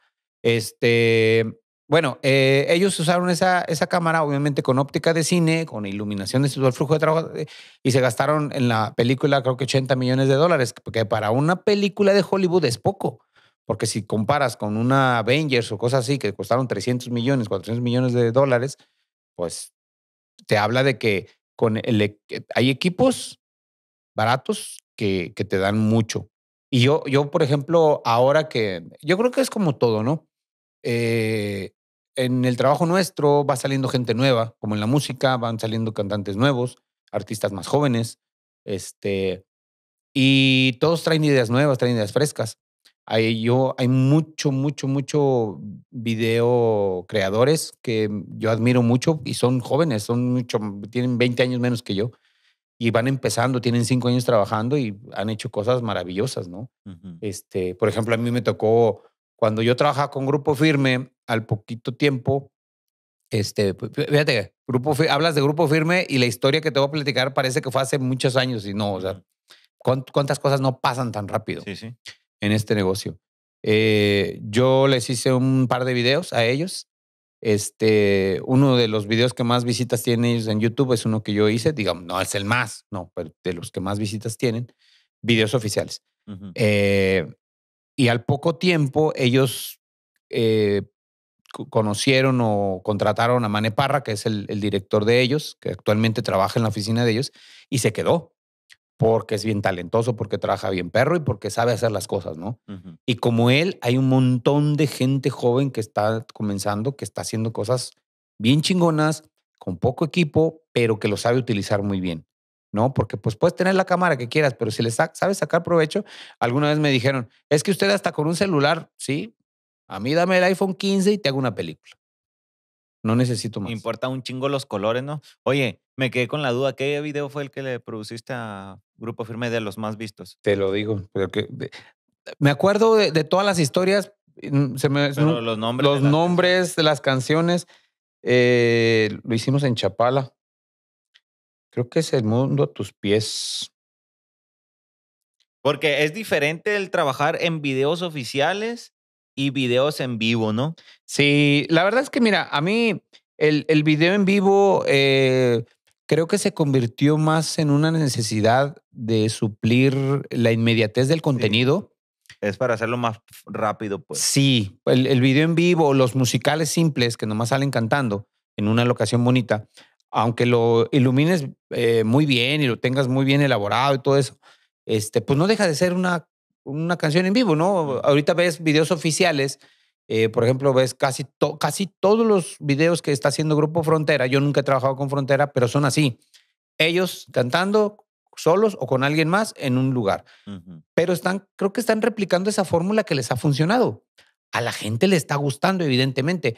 Este, bueno, eh, ellos usaron esa, esa cámara, obviamente con óptica de cine, con iluminación de el flujo de trabajo, eh, y se gastaron en la película, creo que 80 millones de dólares, porque para una película de Hollywood es poco. Porque si comparas con una Avengers o cosas así, que costaron 300 millones, 400 millones de dólares, pues te habla de que con e, hay equipos baratos que, que te dan mucho. Y yo, yo, por ejemplo, ahora que yo creo que es como todo, ¿no? Eh, en el trabajo nuestro va saliendo gente nueva, como en la música, van saliendo cantantes nuevos, artistas más jóvenes, este, y todos traen ideas nuevas, traen ideas frescas. Hay, yo, hay mucho, mucho, mucho video creadores que yo admiro mucho y son jóvenes, son mucho, tienen 20 años menos que yo y van empezando, tienen 5 años trabajando y han hecho cosas maravillosas, ¿no? este, por ejemplo, a mí me tocó cuando yo trabajaba con Grupo Firme, al poquito tiempo, este, fíjate, grupo, hablas de Grupo Firme y la historia que te voy a platicar parece que fue hace muchos años y no, o sea, cuántas cosas no pasan tan rápido sí, sí. en este negocio. Eh, yo les hice un par de videos a ellos. Este, uno de los videos que más visitas tienen ellos en YouTube es uno que yo hice, digamos, no es el más, no, pero de los que más visitas tienen, videos oficiales. eh, y al poco tiempo ellos eh, conocieron o contrataron a Mane Parra, que es el, director de ellos, que actualmente trabaja en la oficina de ellos, y se quedó porque es bien talentoso, porque trabaja bien perro y porque sabe hacer las cosas, ¿no? Y como él, hay un montón de gente joven que está comenzando, que está haciendo cosas bien chingonas, con poco equipo, pero que lo sabe utilizar muy bien. ¿no? Porque pues puedes tener la cámara que quieras, pero si le sabes sacar provecho, alguna vez me dijeron, es que usted hasta con un celular, sí, a mí dame el iPhone 15 y te hago una película. No necesito más. Me importa un chingo los colores, ¿no? Oye, me quedé con la duda, ¿qué video fue el que le produciste a Grupo Firme de los más vistos? Te lo digo, pero que, me acuerdo de, todas las historias, mm, se los nombres, los de las nombres canciones. las eh, canciones, lo hicimos en Chapala Creo que es el mundo a tus pies. Porque es diferente el trabajar en videos oficiales y videos en vivo, ¿no? Sí, la verdad es que mira, a mí el, el video en vivo eh, creo que se convirtió más en una necesidad de suplir la inmediatez del contenido. Es para hacerlo más rápido, pues. Sí, el, el video en vivo, los musicales simples que nomás salen cantando en una locación bonita aunque lo ilumines eh, muy bien y lo tengas muy bien elaborado y todo eso, este, pues no deja de ser una, una canción en vivo, ¿no? Ahorita ves videos oficiales, eh, por ejemplo, ves casi, casi todos los videos que está haciendo Grupo Frontera, yo nunca he trabajado con Frontera, pero son así, ellos cantando solos o con alguien más en un lugar. Pero están, creo que están replicando esa fórmula que les ha funcionado. A la gente le está gustando, evidentemente.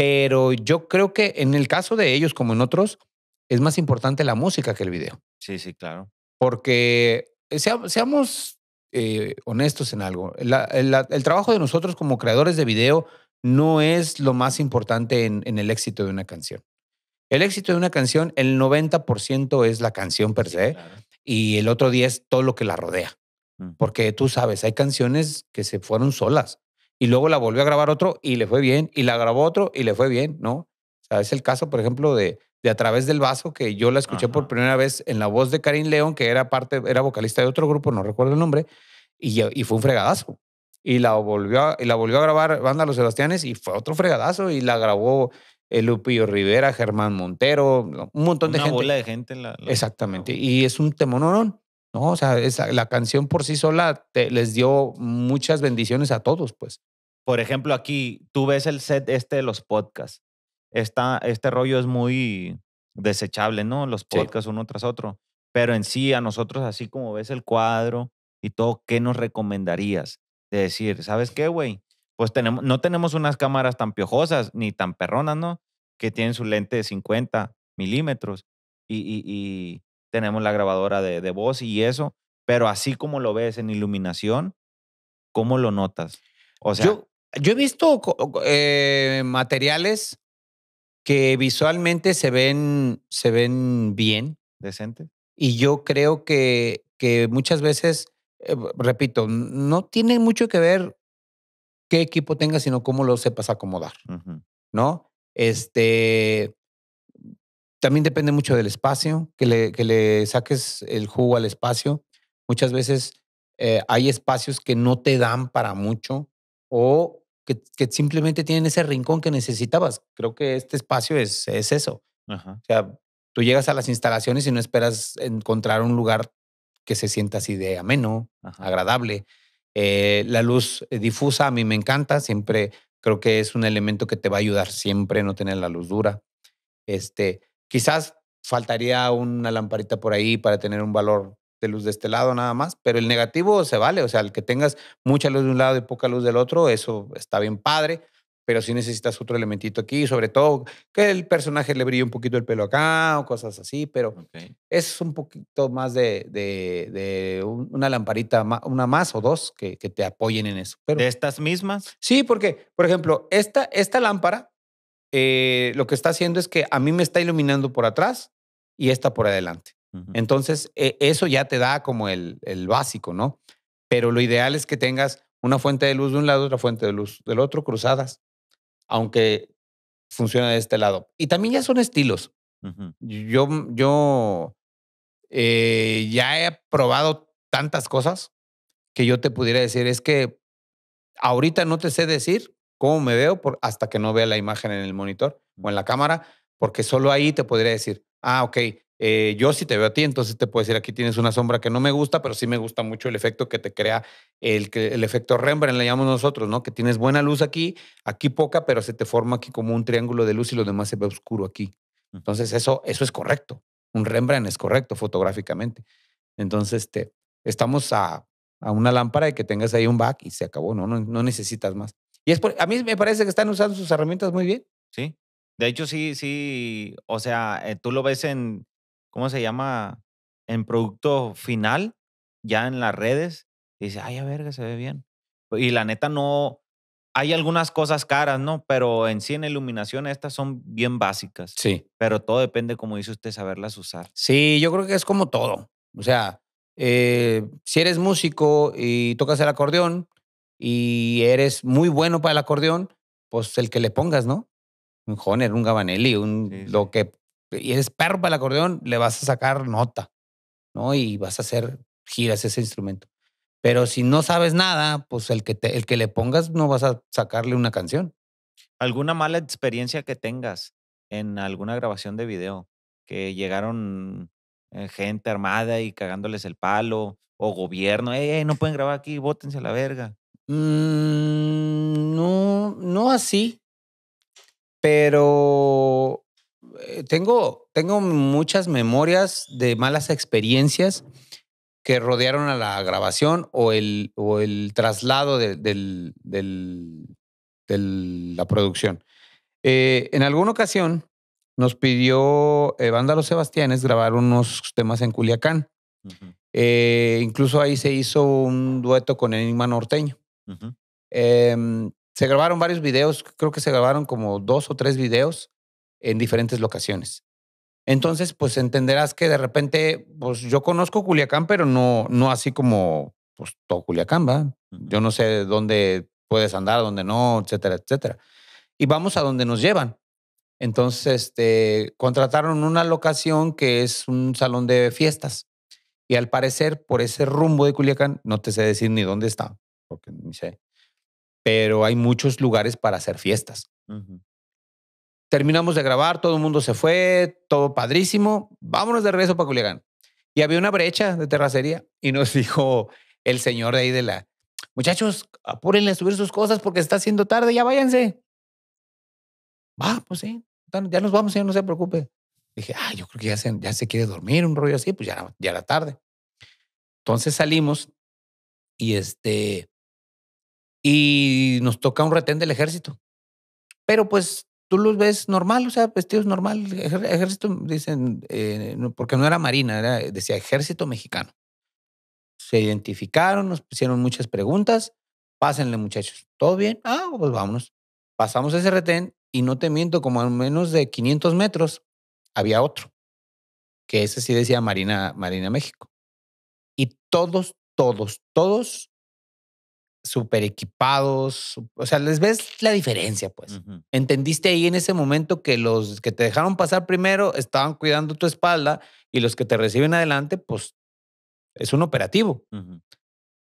Pero yo creo que en el caso de ellos, como en otros, es más importante la música que el video. Sí, sí, claro. Porque eh, seamos eh, honestos en algo. Eh, el trabajo de nosotros como creadores de video no es lo más importante en, el éxito de una canción. El éxito de una canción, el 90% es la canción per se y el otro 10% todo lo que la rodea. Porque tú sabes, hay canciones que se fueron solas y luego la volvió a grabar otro y le fue bien, y la grabó otro y le fue bien, ¿no? O sea, es el caso, por ejemplo, de, de A través del vaso, que yo la escuché por primera vez en la voz de Karim León, que era parte, era vocalista de otro grupo, no recuerdo el nombre, y, y fue un fregadazo. Y la, volvió a, la volvió a grabar Banda Los Sebastianes y fue otro fregadazo y la grabó eh, Lupillo Rivera, Germán Montero, un montón de gente. Una bola de gente. La, Exactamente. Y es un no no, o sea, la canción por sí sola te, les dio muchas bendiciones a todos, pues. Por ejemplo, aquí tú ves el set este de los podcasts. este rollo es muy desechable, ¿no? Los podcasts uno tras otro. Pero en sí, a nosotros, así como ves el cuadro y todo, ¿qué nos recomendarías? De decir, ¿sabes qué, güey? Pues tenemos, no tenemos unas cámaras tan piojosas ni tan perronas, ¿no? Que tienen su lente de 50 milímetros. y, y tenemos la grabadora de, de voz y eso, pero así como lo ves en iluminación, ¿cómo lo notas? O sea, yo, yo he visto eh, materiales que visualmente se ven, se ven bien. Decentes. Y yo creo que, que muchas veces, eh, repito, no tiene mucho que ver qué equipo tengas, sino cómo lo sepas acomodar, ¿no? Este, también depende mucho del espacio, que le, saques el jugo al espacio. Muchas veces eh, hay espacios que no te dan para mucho o que, simplemente tienen ese rincón que necesitabas. Creo que este espacio es, es eso. O sea, tú llegas a las instalaciones y no esperas encontrar un lugar que se sienta así de ameno, agradable. Eh, la luz difusa a mí me encanta, siempre creo que es un elemento que te va a ayudar siempre no tener la luz dura. Este, Quizás faltaría una lamparita por ahí para tener un valor de luz de este lado nada más, pero el negativo se vale, o sea, el que tengas mucha luz de un lado y poca luz del otro, eso está bien padre, pero si necesitas otro elementito aquí, sobre todo que el personaje le brille un poquito el pelo acá o cosas así, pero es un poquito más de, de, una lamparita, una más o dos que, que te apoyen en eso. ¿De estas mismas? Sí, porque, por ejemplo, esta, esta lámpara eh, lo que está haciendo es que a mí me está iluminando por atrás y está por adelante. Entonces, eh, eso ya te da como el, básico, ¿no? Pero lo ideal es que tengas una fuente de luz de un lado, otra fuente de luz del otro, cruzadas, aunque funciona de este lado. Y también ya son estilos. Yo, yo eh, ya he probado tantas cosas que yo te pudiera decir, es que ahorita no te sé decir cómo me veo hasta que no vea la imagen en el monitor o en la cámara, porque solo ahí te podría decir, ah, ok, eh, yo sí te veo a ti, entonces te puedo decir, aquí tienes una sombra que no me gusta, pero sí me gusta mucho el efecto que te crea, el, el efecto Rembrandt, le llamamos nosotros, ¿no? Que tienes buena luz aquí, aquí poca, pero se te forma aquí como un triángulo de luz y lo demás se ve oscuro aquí. Entonces, eso, eso es correcto. Un Rembrandt es correcto fotográficamente. Entonces, este, estamos a, a una lámpara de que tengas ahí un back y se acabó, No, no necesitas más. Y es a mí me parece que están usando sus herramientas muy bien. Sí. De hecho, sí, sí. O sea, eh, tú lo ves en, ¿cómo se llama? En producto final, ya en las redes. Y dices, ay, a que se ve bien. Y la neta no. Hay algunas cosas caras, ¿no? Pero en sí, en iluminación, estas son bien básicas. Sí. Pero todo depende, como dice usted, saberlas usar. Sí, yo creo que es como todo. O sea, eh, si eres músico y tocas el acordeón, y eres muy bueno para el acordeón, pues el que le pongas, ¿no? Un Honer, un Gabanelli, un lo que y eres perro para el acordeón, le vas a sacar nota, ¿no? Y vas a hacer giras ese instrumento. Pero si no sabes nada, pues el que, el que le pongas no vas a sacarle una canción. ¿Alguna mala experiencia que tengas en alguna grabación de video? Que llegaron eh, gente armada y cagándoles el palo, o gobierno, eh no pueden grabar aquí, bótense a la verga. Mm, no, no así, pero eh, tengo, tengo muchas memorias de malas experiencias que rodearon a la grabación o el, o el traslado de, la producción. Eh, en alguna ocasión nos pidió Banda Vándalo Sebastianes grabar unos temas en Culiacán. Eh, incluso ahí se hizo un dueto con Enigma Norteño. Em, se grabaron varios videos, creo que se grabaron como dos o tres videos en diferentes locaciones. Entonces, pues entenderás que de repente, pues yo conozco Culiacán, pero no, no así como pues, todo Culiacán, ¿va? Yo no sé dónde puedes andar, dónde no, etcétera, etcétera. Y vamos a donde nos llevan. Entonces, este, contrataron una locación que es un salón de fiestas. Y al parecer, por ese rumbo de Culiacán, no te sé decir ni dónde está, porque ni sé. Pero hay muchos lugares para hacer fiestas. Terminamos de grabar, todo el mundo se fue, todo padrísimo. Vámonos de regreso para Culiacán. Y había una brecha de terracería y nos dijo el señor de ahí de la, muchachos, apúrenle a subir sus cosas porque está haciendo tarde, ya váyanse. Va, pues sí, ya nos vamos, señor, no se preocupe. Dije, ah, yo creo que ya se, ya se quiere dormir, un rollo así, pues ya, ya era tarde. Entonces salimos y este, y nos toca un retén del ejército. Pero pues tú los ves normal, o sea, vestidos normal. Ejército, dicen, eh, porque no era marina, era, eh, decía ejército mexicano. Se identificaron, nos hicieron muchas preguntas. Pásenle, muchachos. ¿Todo bien? Ah, pues vámonos. Pasamos ese retén y no te miento, como a menos de 500 metros había otro, que ese sí decía Marina, Marina México. Y todos, todos, todos súper equipados. O sea, les ves la diferencia, pues. Entendiste ahí en ese momento que los que te dejaron pasar primero estaban cuidando tu espalda y los que te reciben adelante, pues es un operativo.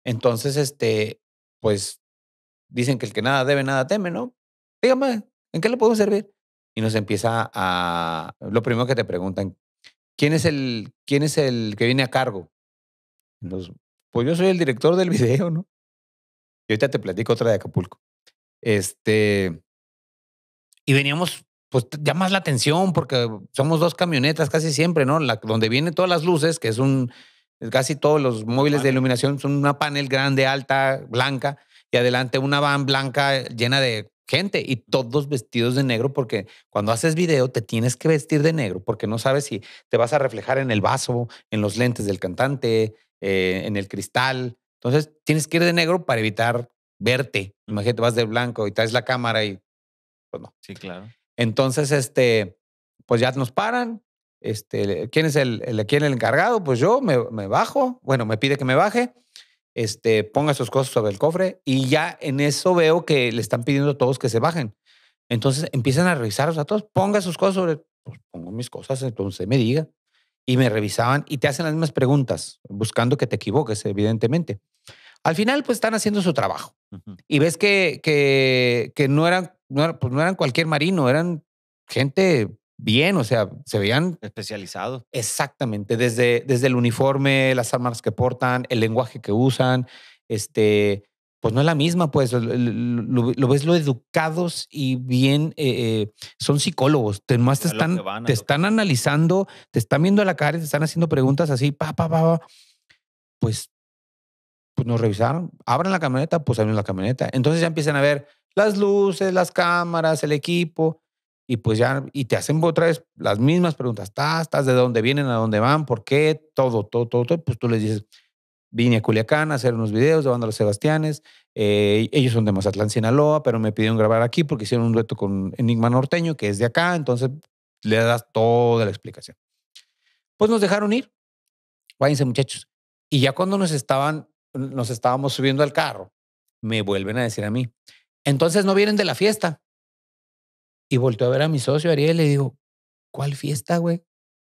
Entonces, este, pues dicen que el que nada debe, nada teme, ¿no? Dígame, ¿en qué le puedo servir? Y nos empieza a. Lo primero que te preguntan, ¿quién es el, quién es el que viene a cargo? pues yo soy el director del video, ¿no? Y ahorita te platico otra de Acapulco. Este. Y veníamos, pues llamas la atención porque somos dos camionetas casi siempre, ¿no? La, donde vienen todas las luces, que es un. Casi todos los móviles de iluminación son una panel grande, alta, blanca, y adelante una van blanca eh, llena de gente y todos vestidos de negro porque cuando haces video te tienes que vestir de negro porque no sabes si te vas a reflejar en el vaso, en los lentes del cantante, eh, en el cristal, entonces tienes que ir de negro para evitar verte. Imagínate, vas de blanco y traes la cámara y pues no. Sí, claro. Entonces, este, pues ya nos paran. Este, ¿quién es el, ¿quién es el encargado? Pues yo me, me, bajo. Bueno, me pide que me baje. Este, ponga sus cosas sobre el cofre y ya en eso veo que le están pidiendo a todos que se bajen. Entonces empiezan a revisarlos a todos. Ponga sus cosas sobre. Pues pongo mis cosas, entonces me diga y me revisaban y te hacen las mismas preguntas, buscando que te equivoques, evidentemente. Al final, pues están haciendo su trabajo. Y ves que, que, no, eran, no, eran, pues, no eran cualquier marino, eran gente bien, o sea, se veían... Especializados. Exactamente, desde, desde el uniforme, las armas que portan, el lenguaje que usan, este, pues no es la misma, pues lo, ves lo educados y bien, eh, eh, son psicólogos, te, más te están, te están analizando, te están viendo a la cara y te están haciendo preguntas así, pa, pa, pa, Pues, pues nos revisaron, abran la camioneta, pues abren la camioneta. Entonces ya empiezan a ver las luces, las cámaras, el equipo, y pues ya, y te hacen otra vez las mismas preguntas, estás, estás, de dónde vienen, a dónde van, por qué, todo, todo, todo, todo, pues tú les dices, vine a Culiacán a hacer unos videos de Banda Los Sebastianes. Eh, ellos son de Mazatlán, Sinaloa, pero me pidieron grabar aquí porque hicieron un dueto con Enigma Norteño, que es de acá. Entonces le das toda la explicación. Pues nos dejaron ir. Váyanse, muchachos. Y ya cuando nos estaban, nos estábamos subiendo al carro, me vuelven a decir a mí, entonces no vienen de la fiesta. Y volteo a ver a mi socio Ariel y le digo, ¿cuál fiesta, güey?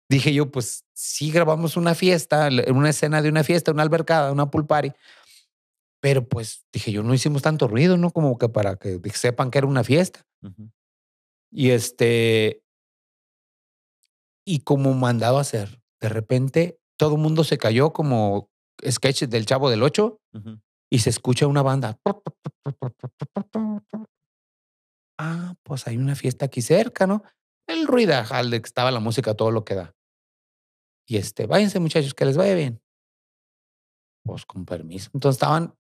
dije yo, pues sí grabamos una fiesta, una escena de una fiesta, una albercada, una pulpari. party, pero pues dije yo, no hicimos tanto ruido, ¿no? Como que para que sepan que era una fiesta. Y este, y como mandado a hacer, de repente todo el mundo se cayó como sketches del Chavo del Ocho y se escucha una banda. Ah, pues hay una fiesta aquí cerca, ¿no? El ruido, al de que estaba la música, todo lo que da. Y este, váyanse muchachos, que les vaya bien. Pues con permiso. Entonces estaban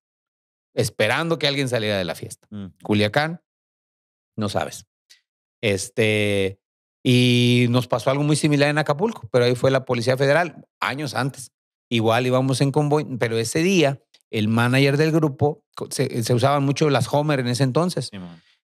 esperando que alguien saliera de la fiesta. Culiacán, no sabes. Este, y nos pasó algo muy similar en Acapulco, pero ahí fue la Policía Federal años antes. Igual íbamos en convoy, pero ese día el manager del grupo, se, usaban mucho las Homer en ese entonces.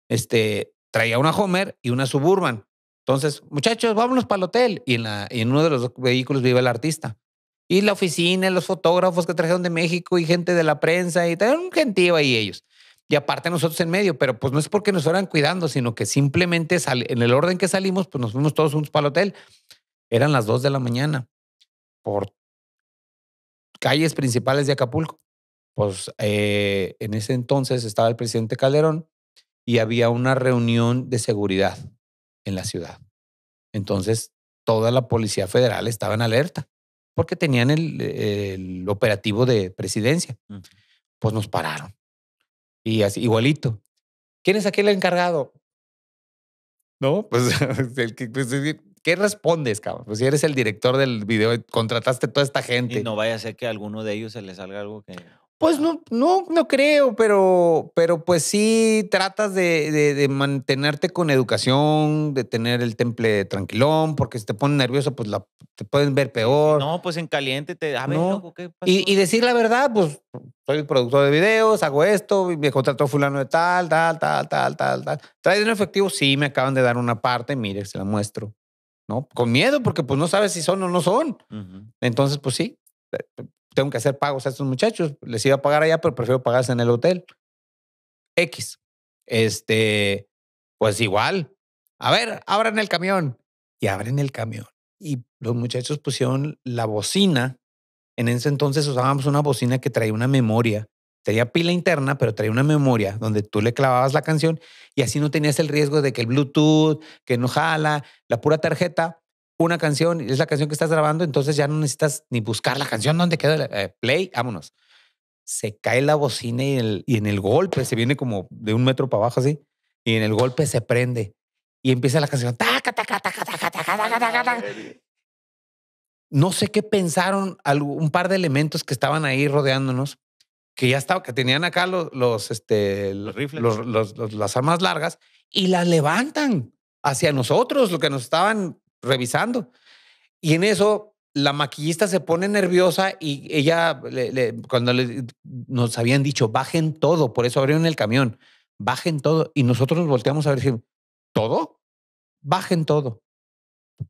este, traía una Homer y una Suburban. Entonces, muchachos, vámonos para el hotel. Y en, uno de los vehículos vive el artista. Y la oficina, los fotógrafos que trajeron de México y gente de la prensa y tal, un gentío ahí ellos. Y aparte nosotros en medio, pero pues no es porque nos fueran cuidando, sino que simplemente en el orden que salimos, pues nos fuimos todos juntos para el hotel. Eran las dos de la mañana por calles principales de Acapulco. Pues eh, en ese entonces estaba el presidente Calderón y había una reunión de seguridad en la ciudad. Entonces, toda la Policía Federal estaba en alerta porque tenían el, el operativo de presidencia. Pues nos pararon. Y así, igualito. ¿Quién es aquel encargado? No, pues, el que, pues, ¿qué respondes, cabrón? Pues si eres el director del video, contrataste toda esta gente. Y no vaya a ser que a alguno de ellos se le salga algo que. Pues no, no, no creo, pero, pero pues sí tratas de, mantenerte con educación, de tener el temple tranquilón, porque si te pones nervioso, pues te pueden ver peor. No, pues en caliente te. A ver, ¿qué Y, decir la verdad, pues soy productor de videos, hago esto, me contrató fulano de tal, tal, tal, tal, tal, tal. Trae dinero efectivo, sí, me acaban de dar una parte, mire, se la muestro. ¿No? Con miedo, porque pues no sabes si son o no son. Entonces, pues sí, tengo que hacer pagos a estos muchachos, les iba a pagar allá, pero prefiero pagarse en el hotel. X. Este, pues igual. A ver, abren el camión. Y abren el camión. Y los muchachos pusieron la bocina. En ese entonces usábamos una bocina que traía una memoria. Tenía pila interna, pero traía una memoria donde tú le clavabas la canción y así no tenías el riesgo de que el Bluetooth, que no jala, la pura tarjeta, una canción, es la canción que estás grabando, entonces ya no necesitas ni buscar la canción, ¿dónde queda? el eh, play, vámonos. Se cae la bocina y, en el golpe se viene como de un metro para abajo así, y en el golpe se prende y empieza la canción. no sé qué pensaron un par de elementos que estaban ahí rodeándonos, que ya estaba, que tenían acá los, los, este, los rifles, las armas largas, y las levantan hacia nosotros, lo que nos estaban revisando. Y en eso la maquillista se pone nerviosa y ella, cuando nos habían dicho, bajen todo, por eso abrieron el camión, bajen todo. Y nosotros nos volteamos a ver ¿todo? Bajen todo.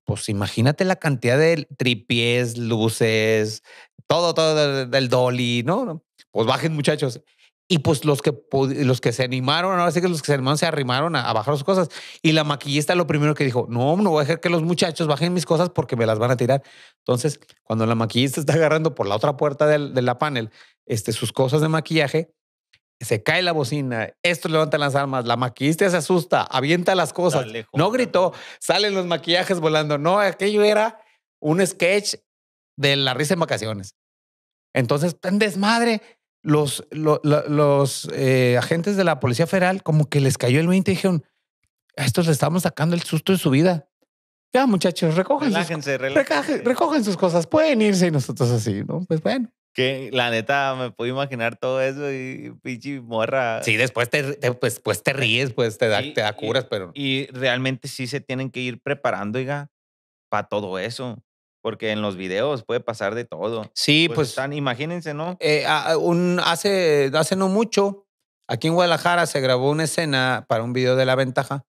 Pues imagínate la cantidad de tripiés, luces, todo, todo del dolly, ¿no? Pues bajen muchachos. Y pues los que, los que se animaron, ahora sí que los que se animaron se arrimaron a, bajar sus cosas. Y la maquillista lo primero que dijo, no, no voy a dejar que los muchachos bajen mis cosas porque me las van a tirar. Entonces, cuando la maquillista está agarrando por la otra puerta del, de la panel este, sus cosas de maquillaje, se cae la bocina, esto levantan las armas, la maquillista se asusta, avienta las cosas, no gritó, salen los maquillajes volando. No, aquello era un sketch de la risa en vacaciones. Entonces, en desmadre los, los eh, agentes de la Policía Federal como que les cayó el 20 y dijeron, a estos le estamos sacando el susto de su vida. Ya, muchachos, recogen sus, sus cosas, pueden irse y nosotros así, ¿no? Pues bueno. Que la neta me puedo imaginar todo eso y pinche morra. Sí, después te, te pues, pues ríes, pues te da, te curas, pero. Y realmente sí se tienen que ir preparando, oiga, para todo eso. Porque en los videos puede pasar de todo. Sí, pues. pues imagínense, ¿no? Eh, un, hace, hace no mucho, aquí en Guadalajara se grabó una escena para un video de La Ventaja,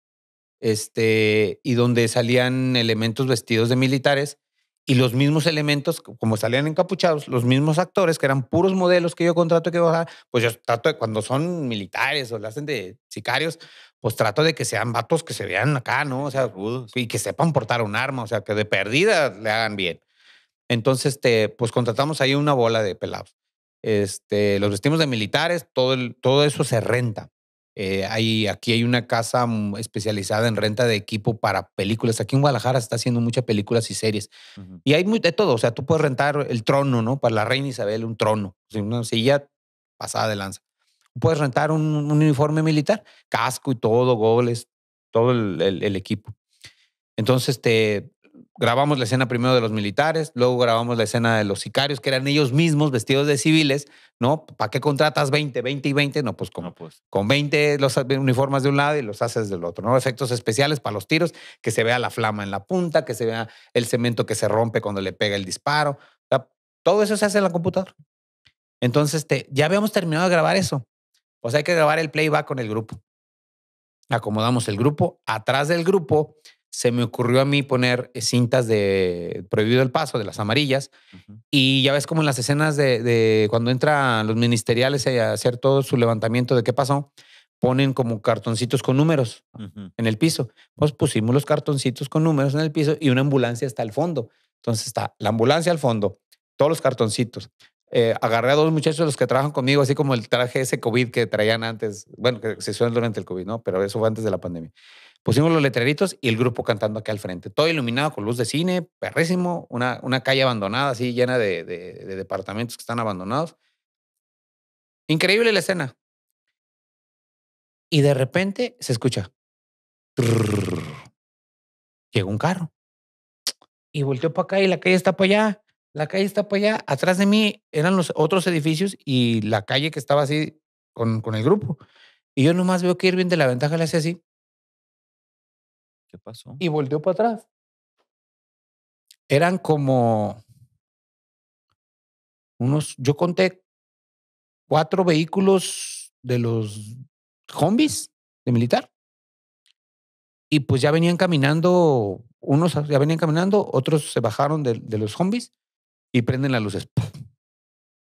este, y donde salían elementos vestidos de militares y los mismos elementos, como salían encapuchados, los mismos actores, que eran puros modelos que yo contrato que bajar, ah, pues yo trato de, cuando son militares o lo hacen de sicarios, pues trato de que sean vatos que se vean acá, ¿no? O sea, y que sepan portar un arma, o sea, que de pérdida le hagan bien. Entonces, este, pues contratamos ahí una bola de pelados. Este, los vestimos de militares, todo, el, todo eso se renta. Eh, aquí hay una casa especializada en renta de equipo para películas. Aquí en Guadalajara se está haciendo muchas películas y series. Y hay muy, de todo. O sea, tú puedes rentar el trono, ¿no? Para la reina Isabel, un trono. una silla pasada de lanza puedes rentar un, uniforme militar, casco y todo, goles, todo el, equipo. Entonces, te, grabamos la escena primero de los militares, luego grabamos la escena de los sicarios, que eran ellos mismos vestidos de civiles, ¿no? ¿Para qué contratas 20, 20 y 20? No, pues con, pues. con 20 los uniformes de un lado y los haces del otro, ¿no? Efectos especiales para los tiros, que se vea la flama en la punta, que se vea el cemento que se rompe cuando le pega el disparo. todo eso se hace en la computadora. Entonces, te, ya habíamos terminado de grabar eso sea, hay que grabar el playback con el grupo. Acomodamos el grupo. Atrás del grupo se me ocurrió a mí poner cintas de Prohibido el Paso, de las amarillas. Y ya ves como en las escenas de, cuando entran los ministeriales eh, a hacer todo su levantamiento de qué pasó, ponen como cartoncitos con números en el piso. Pues pusimos los cartoncitos con números en el piso y una ambulancia está al fondo. Entonces está la ambulancia al fondo, todos los cartoncitos, eh, agarré a dos muchachos de los que trabajan conmigo, así como el traje ese COVID que traían antes, bueno, que se suena durante el COVID, ¿no? Pero eso fue antes de la pandemia. Pusimos los letreritos y el grupo cantando aquí al frente, todo iluminado con luz de cine, perrísimo, una, una calle abandonada, así llena de, de departamentos que están abandonados. Increíble la escena. Y de repente se escucha. Llegó un carro. Y volteó para acá y la calle está para allá. La calle está para allá. Atrás de mí eran los otros edificios y la calle que estaba así con, con el grupo. Y yo nomás veo que bien de la ventaja le hace así. ¿Qué pasó? Y volteó para atrás. Eran como unos, yo conté cuatro vehículos de los zombies de militar. Y pues ya venían caminando, unos ya venían caminando, otros se bajaron de, de los zombies y prenden las luces.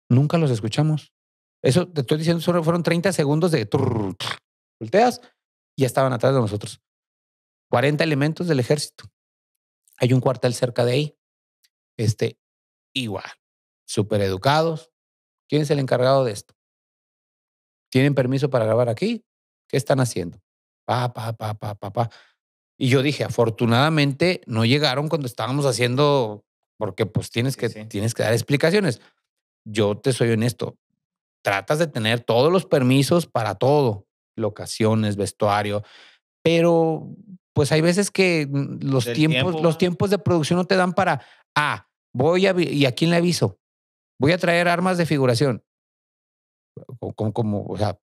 Nunca los escuchamos. Eso te estoy diciendo, solo fueron 30 segundos de volteas y ya estaban atrás de nosotros. 40 elementos del ejército. Hay un cuartel cerca de ahí. Este, igual, súper educados. ¿Quién es el encargado de esto? ¿Tienen permiso para grabar aquí? ¿Qué están haciendo? Pa, pa, pa, pa, pa, pa. Y yo dije, afortunadamente no llegaron cuando estábamos haciendo porque pues tienes, que, tienes que dar explicaciones. Yo te soy honesto, tratas de tener todos los permisos para todo, locaciones, vestuario, pero pues hay veces que mm, los tiempos, los tiempos de producción no te dan para, ah, voy a, y a quién le aviso, voy a traer armas de figuración. como, como, o sea,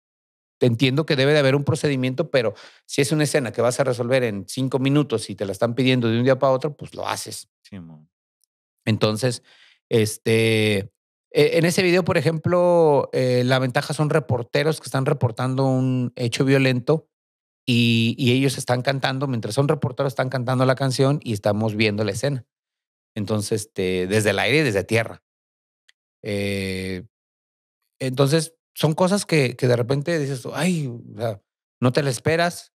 entiendo que debe de haber un procedimiento, pero si es una escena que vas a resolver en cinco minutos y te la están pidiendo de un día para otro, pues lo haces. Sí, entonces, este, e, en ese video, por ejemplo, eh, la ventaja son reporteros que están reportando un hecho violento y, ellos están cantando, mientras son reporteros están cantando la canción y estamos viendo la escena. Entonces, este, desde el aire y desde tierra. Eh, entonces, son cosas que, que, de repente dices, ay, no te la esperas.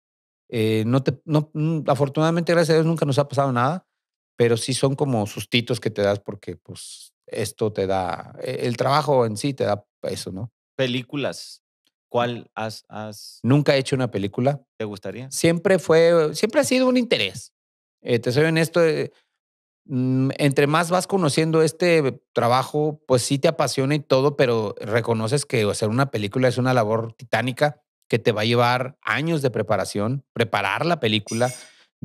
Eh, no te, no, mm, afortunadamente, gracias a Dios, nunca nos ha pasado nada pero sí son como sustitos que te das porque pues esto te da, e, el trabajo en sí te da eso, ¿no? Películas. ¿Cuál has, has... Nunca he hecho una película. ¿Te gustaría? Siempre fue, siempre ha sido un interés. Eh, te soy honesto, eh, mm, entre más vas conociendo este trabajo, pues sí te apasiona y todo, pero reconoces que hacer una película es una labor titánica que te va a llevar años de preparación, preparar la película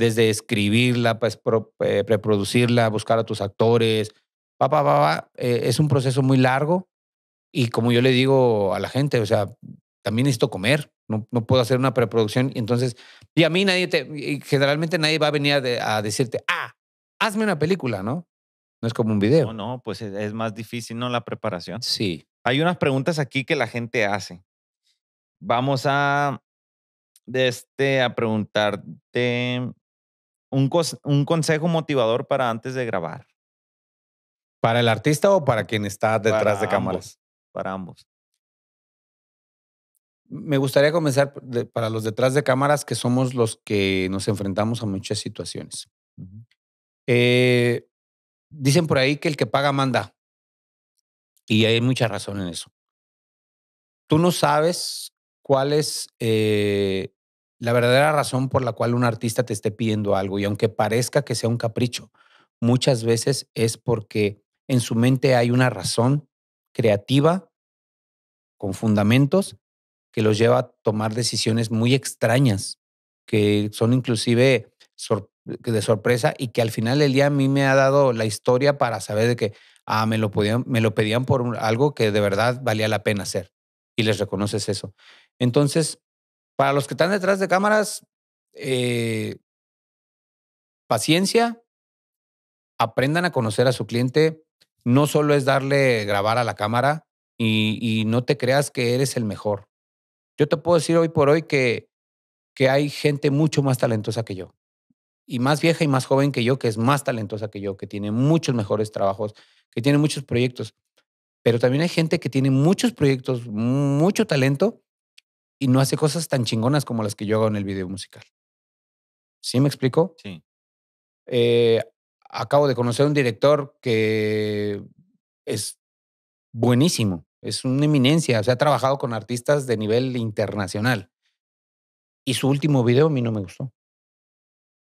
desde escribirla, pues, eh, preproducirla, buscar a tus actores, papá, eh, es un proceso muy largo y como yo le digo a la gente, o sea, también necesito comer, no, puedo hacer una preproducción. Y entonces, y a mí nadie te, generalmente nadie va a venir a, decirte, ah, hazme una película, ¿no? No es como un video. No, no, pues es más difícil, ¿no? La preparación. Sí. Hay unas preguntas aquí que la gente hace. Vamos a, de este, a preguntarte un, consejo motivador para antes de grabar. ¿Para el artista o para quien está detrás de cámaras? para ambos. Me gustaría comenzar para los detrás de cámaras, que somos los que nos enfrentamos a muchas situaciones. Eh, dicen por ahí que el que paga manda. Y hay mucha razón en eso. Tú no sabes cuál es eh, la verdadera razón por la cual un artista te esté pidiendo algo y aunque parezca que sea un capricho, muchas veces es porque en su mente hay una razón creativa con fundamentos que los lleva a tomar decisiones muy extrañas, que son inclusive de sorpresa y que al final del día a mí me ha dado la historia para saber de que ah, me, lo me lo pedían por algo que de verdad valía la pena hacer y les reconoces eso. Entonces, para los que están detrás de cámaras, eh, paciencia, aprendan a conocer a su cliente. No solo es darle grabar a la cámara y, y no te creas que eres el mejor. Yo te puedo decir hoy por hoy que, que hay gente mucho más talentosa que yo y más vieja y más joven que yo, que es más talentosa que yo, que tiene muchos mejores trabajos, que tiene muchos proyectos. Pero también hay gente que tiene muchos proyectos, mucho talento, y no hace cosas tan chingonas como las que yo hago en el video musical. ¿Sí me explico? Sí. Eh, acabo de conocer un director que es buenísimo, es una eminencia, o sea, ha trabajado con artistas de nivel internacional. Y su último video a mí no me gustó.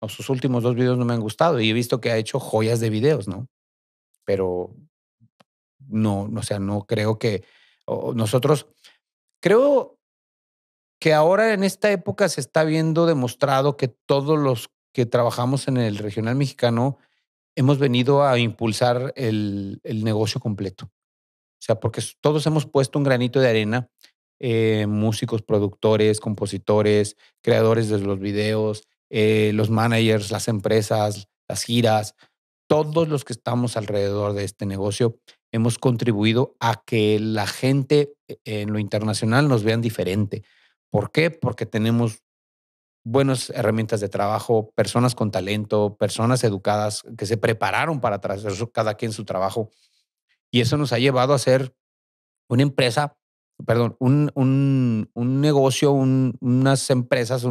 O sus últimos dos videos no me han gustado y he visto que ha hecho joyas de videos, ¿no? Pero no, o sea, no creo que nosotros, creo que ahora en esta época se está viendo demostrado que todos los que trabajamos en el regional mexicano hemos venido a impulsar el, negocio completo. O sea, porque todos hemos puesto un granito de arena, eh, músicos, productores, compositores, creadores de los videos, eh, los managers, las empresas, las giras, todos los que estamos alrededor de este negocio hemos contribuido a que la gente eh, en lo internacional nos vean diferente, ¿Por qué? Porque tenemos buenas herramientas de trabajo, personas con talento, personas educadas que se prepararon para hacer cada quien su trabajo. Y eso nos ha llevado a ser una empresa, perdón, un, un, negocio, unas empresas,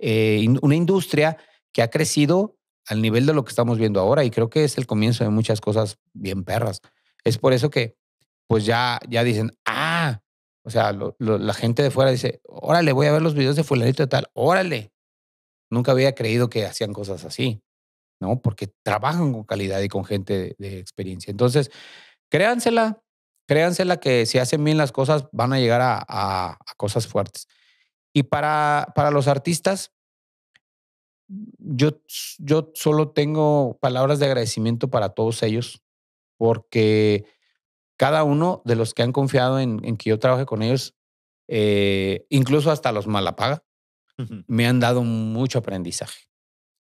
eh, una industria que ha crecido al nivel de lo que estamos viendo ahora y creo que es el comienzo de muchas cosas bien perras. Es por eso que pues ya, ya dicen, ah, o sea, la gente de fuera dice, órale, voy a ver los videos de fulanito y tal, órale. Nunca había creído que hacían cosas así, ¿no? Porque trabajan con calidad y con gente de, experiencia. Entonces, créansela, créansela que si hacen bien las cosas van a llegar a, a cosas fuertes. Y para, para los artistas, yo, yo solo tengo palabras de agradecimiento para todos ellos, porque cada uno de los que han confiado en, que yo trabaje con ellos, eh, incluso hasta los malapaga, me han dado mucho aprendizaje.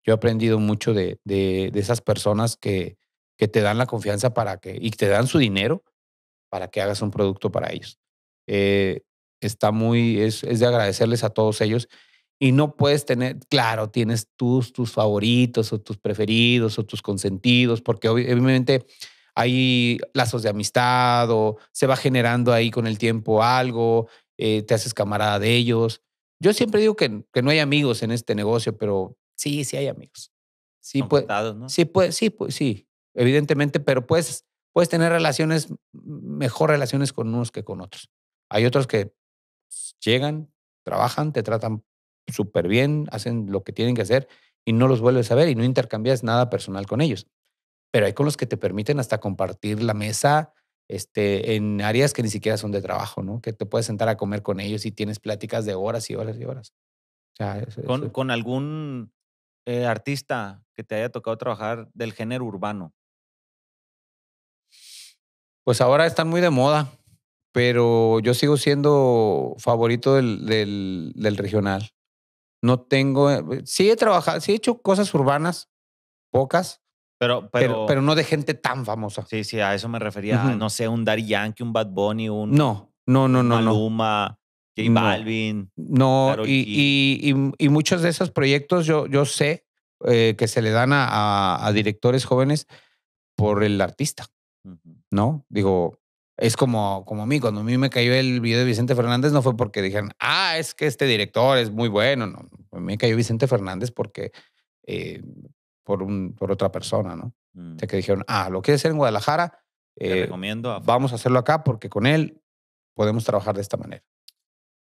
Yo he aprendido mucho de, de, esas personas que, que, te dan la confianza para que, y te dan su dinero para que hagas un producto para ellos. Eh, está muy, es, es de agradecerles a todos ellos y no puedes tener, claro, tienes tus, tus favoritos o tus preferidos o tus consentidos, porque obviamente hay lazos de amistad o se va generando ahí con el tiempo algo, eh, te haces camarada de ellos. Yo siempre digo que, no hay amigos en este negocio, pero sí, sí hay amigos. Sí, pues, sí, sí, evidentemente, pero puedes, puedes tener relaciones, mejor relaciones con unos que con otros. Hay otros que llegan, trabajan, te tratan súper bien, hacen lo que tienen que hacer y no los vuelves a ver y no intercambias nada personal con ellos pero hay con los que te permiten hasta compartir la mesa este, en áreas que ni siquiera son de trabajo, ¿no? Que te puedes sentar a comer con ellos y tienes pláticas de horas y horas y horas. con, algún eh, artista que te haya tocado trabajar del género urbano. Pues ahora están muy de moda, pero yo sigo siendo favorito del, del, del regional. No tengo, eh, sí he trabajado, sí he hecho cosas urbanas, pocas, pero, no de gente tan famosa. Sí, sí, a eso me refería. No sé, un Daddy Yankee, un Bad Bunny, un. No, no, no, no. Maluma, no. J Balvin. No, no y, y, y, muchos de esos proyectos yo, yo sé eh, que se le dan a, directores jóvenes por el artista, ¿no? Digo, es como, como a mí, cuando a mí me cayó el video de Vicente Fernández, no fue porque dijeron, ah, es que este director es muy bueno. No, a mí me cayó Vicente Fernández porque. Eh, por, un, por otra persona, ¿no? O mm. sea, que dijeron, ah, lo quieres hacer en Guadalajara, eh, recomiendo vamos a hacerlo acá porque con él podemos trabajar de esta manera.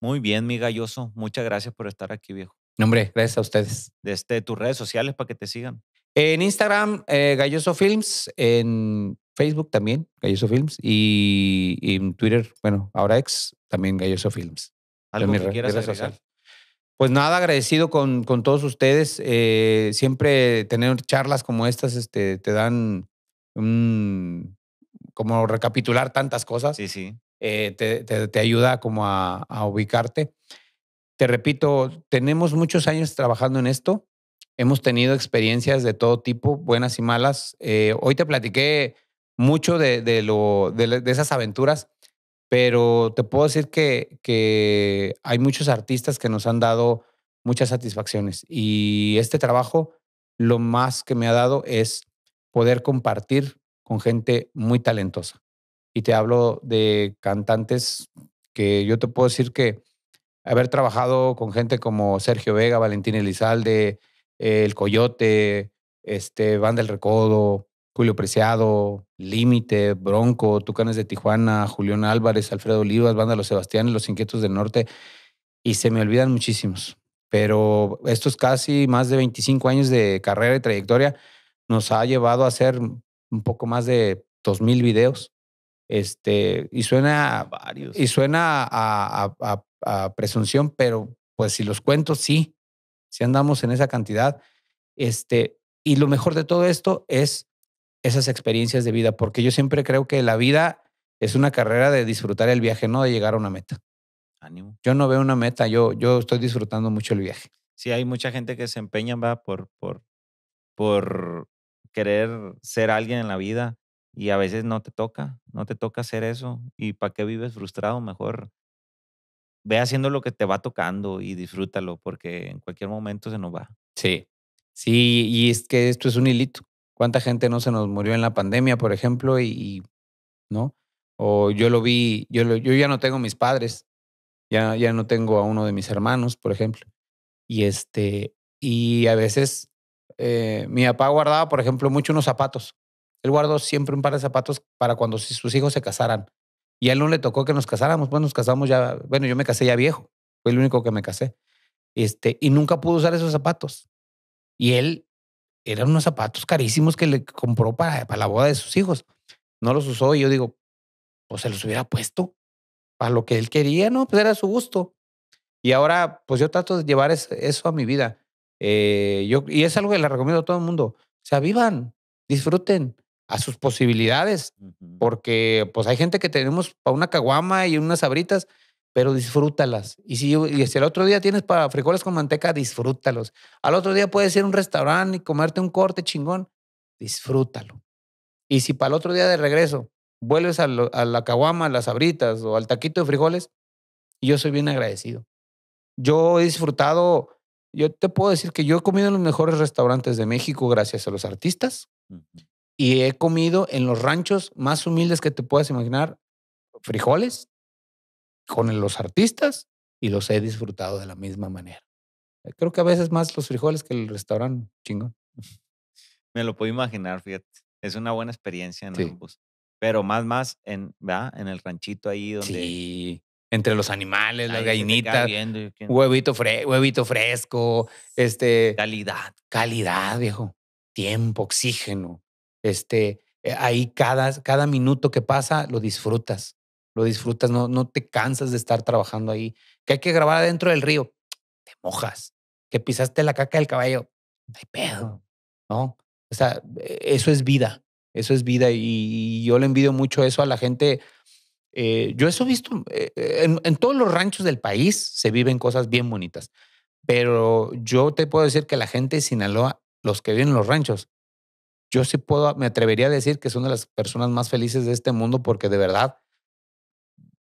Muy bien, mi galloso. Muchas gracias por estar aquí, viejo. Nombre, hombre, gracias a ustedes. Desde tus redes sociales para que te sigan. En Instagram, eh, Galloso Films, en Facebook también, Galloso Films, y, en Twitter, bueno, ahora ex, también Galloso Films. ¿Algo que quieras redes pues nada, agradecido con, con todos ustedes. Eh, siempre tener charlas como estas este, te dan como recapitular tantas cosas. Sí, sí. Eh, te, ayuda como a, ubicarte. Te repito, tenemos muchos años trabajando en esto. Hemos tenido experiencias de todo tipo, buenas y malas. Eh, hoy te platiqué mucho de, lo, de esas aventuras pero te puedo decir que, hay muchos artistas que nos han dado muchas satisfacciones y este trabajo lo más que me ha dado es poder compartir con gente muy talentosa. Y te hablo de cantantes que yo te puedo decir que haber trabajado con gente como Sergio Vega, Valentín Elizalde, El Coyote, este, Van del Recodo, Julio Preciado, Límite, Bronco, Tucanes de Tijuana, Julián Álvarez, Alfredo Olivas, Banda Los Sebastián, Los Inquietos del Norte, y se me olvidan muchísimos. Pero estos casi más de 25 años de carrera y trayectoria nos ha llevado a hacer un poco más de 2.000 videos. Este, y suena, Varios. y suena a, presunción, pero pues si los cuento, sí, Si andamos en esa cantidad. Este, y lo mejor de todo esto es esas experiencias de vida, porque yo siempre creo que la vida es una carrera de disfrutar el viaje, no de llegar a una meta. Ánimo. Yo no veo una meta, yo, yo estoy disfrutando mucho el viaje. Sí, hay mucha gente que se empeña va por, por, por querer ser alguien en la vida y a veces no te toca, no te toca hacer eso. ¿Y para qué vives frustrado? Mejor ve haciendo lo que te va tocando y disfrútalo porque en cualquier momento se nos va. Sí, sí, y es que esto es un hilito. ¿Cuánta gente no se nos murió en la pandemia, por ejemplo? Y, ¿no? O yo lo vi, yo, yo ya no tengo mis padres, ya, ya no tengo a uno de mis hermanos, por ejemplo. Y este, y a veces eh, mi papá guardaba, por ejemplo, mucho unos zapatos. Él guardó siempre un par de zapatos para cuando sus hijos se casaran. Y a él no le tocó que nos casáramos, pues nos casamos ya, bueno, yo me casé ya viejo, fue el único que me casé. Este, y nunca pudo usar esos zapatos. Y él eran unos zapatos carísimos que le compró para, para la boda de sus hijos. No los usó y yo digo, ¿o pues, se los hubiera puesto para lo que él quería, ¿no? Pues era su gusto. Y ahora, pues yo trato de llevar eso a mi vida. Eh, yo, y es algo que le recomiendo a todo el mundo. Se avivan, disfruten a sus posibilidades, porque pues hay gente que tenemos para una caguama y unas abritas pero disfrútalas. Y si, el otro día tienes para frijoles con manteca, disfrútalos. Al otro día puedes ir a un restaurante y comerte un corte chingón, disfrútalo. Y si para el otro día de regreso vuelves a, a la caguama, las abritas o al taquito de frijoles, yo soy bien agradecido. Yo he disfrutado, yo te puedo decir que yo he comido en los mejores restaurantes de México gracias a los artistas y he comido en los ranchos más humildes que te puedas imaginar frijoles con los artistas y los he disfrutado de la misma manera. Eh, creo que a veces más los frijoles que el restaurante, chingón. Me lo puedo imaginar, fíjate. Es una buena experiencia en ambos. Pero más, más en, en el ranchito ahí donde. Sí, entre los animales, las gallinitas, huevito, huevito fresco, este. Calidad. Calidad, viejo. Tiempo, oxígeno. Este, eh, ahí cada, cada minuto que pasa lo disfrutas lo disfrutas, no, no te cansas de estar trabajando ahí. Que hay que grabar adentro del río, te mojas. Que pisaste la caca del caballo, hay pedo, ¿no? O sea, e, eso es vida, eso es vida y, yo le envidio mucho eso a la gente. Eh, yo eso he visto eh, eh, en, en, todos los ranchos del país se viven cosas bien bonitas, pero yo te puedo decir que la gente de Sinaloa, los que viven en los ranchos, yo sí puedo, me atrevería a decir que son de las personas más felices de este mundo porque de verdad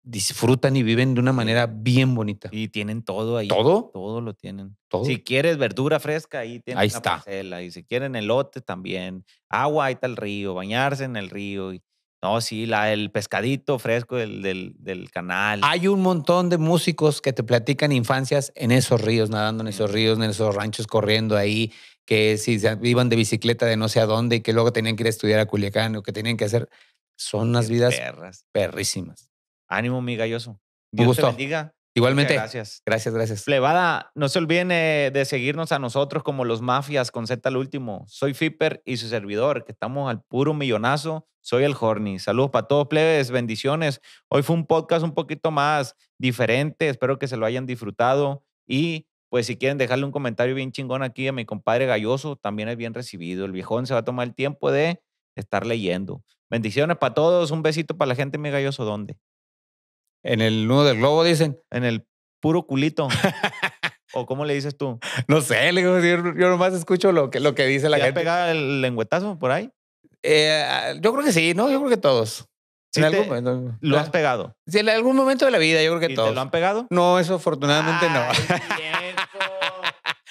disfrutan y viven de una manera bien bonita. Y tienen todo ahí. ¿Todo? Todo lo tienen. ¿Todo? Si quieres verdura fresca, ahí tienen ahí está. Y si quieren elote también. Agua, ahí está el río. Bañarse en el río. Y, no, sí, la, el pescadito fresco del, del, canal. Hay un montón de músicos que te platican infancias en esos ríos, nadando en esos ríos, en esos ranchos, corriendo ahí, que si iban de bicicleta de no sé a dónde y que luego tenían que ir a estudiar a Culiacán o que tenían que hacer. Son unas vidas perrísimas. Ánimo, mi galloso. Dios gusto. te bendiga. Igualmente. gracias. Gracias, gracias. Plebada, no se olviden de seguirnos a nosotros como los mafias con Z al último. Soy Fiper y su servidor, que estamos al puro millonazo. Soy el Horny. Saludos para todos, plebes. Bendiciones. Hoy fue un podcast un poquito más diferente. Espero que se lo hayan disfrutado. Y pues si quieren dejarle un comentario bien chingón aquí a mi compadre Galloso, también es bien recibido. El viejón se va a tomar el tiempo de estar leyendo. Bendiciones para todos. Un besito para la gente, mi galloso. ¿Dónde? En el nudo del globo, dicen. En el puro culito. ¿O cómo le dices tú? No sé, yo, nomás escucho lo que, lo que dice la gente. ¿Te pegado el lengüetazo por ahí? Eh, ah, yo creo que sí, ¿no? Yo creo que todos. ¿Lo has pegado? Sí, en algún momento de la vida, yo creo que ¿Y todos. ¿Te lo han pegado? No, eso afortunadamente no.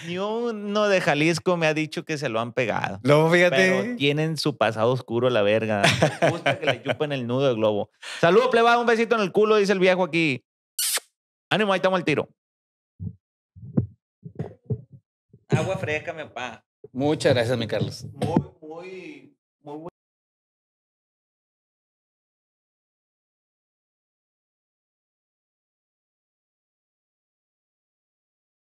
Ni uno de Jalisco me ha dicho que se lo han pegado. No, fíjate. tienen su pasado oscuro la verga. Me gusta que le chupen el nudo de globo. Saludos, plebado. un besito en el culo, dice el viejo aquí. Ánimo, ahí estamos al tiro. Agua fresca, mi papá. Muchas gracias, mi Carlos. Muy, muy, muy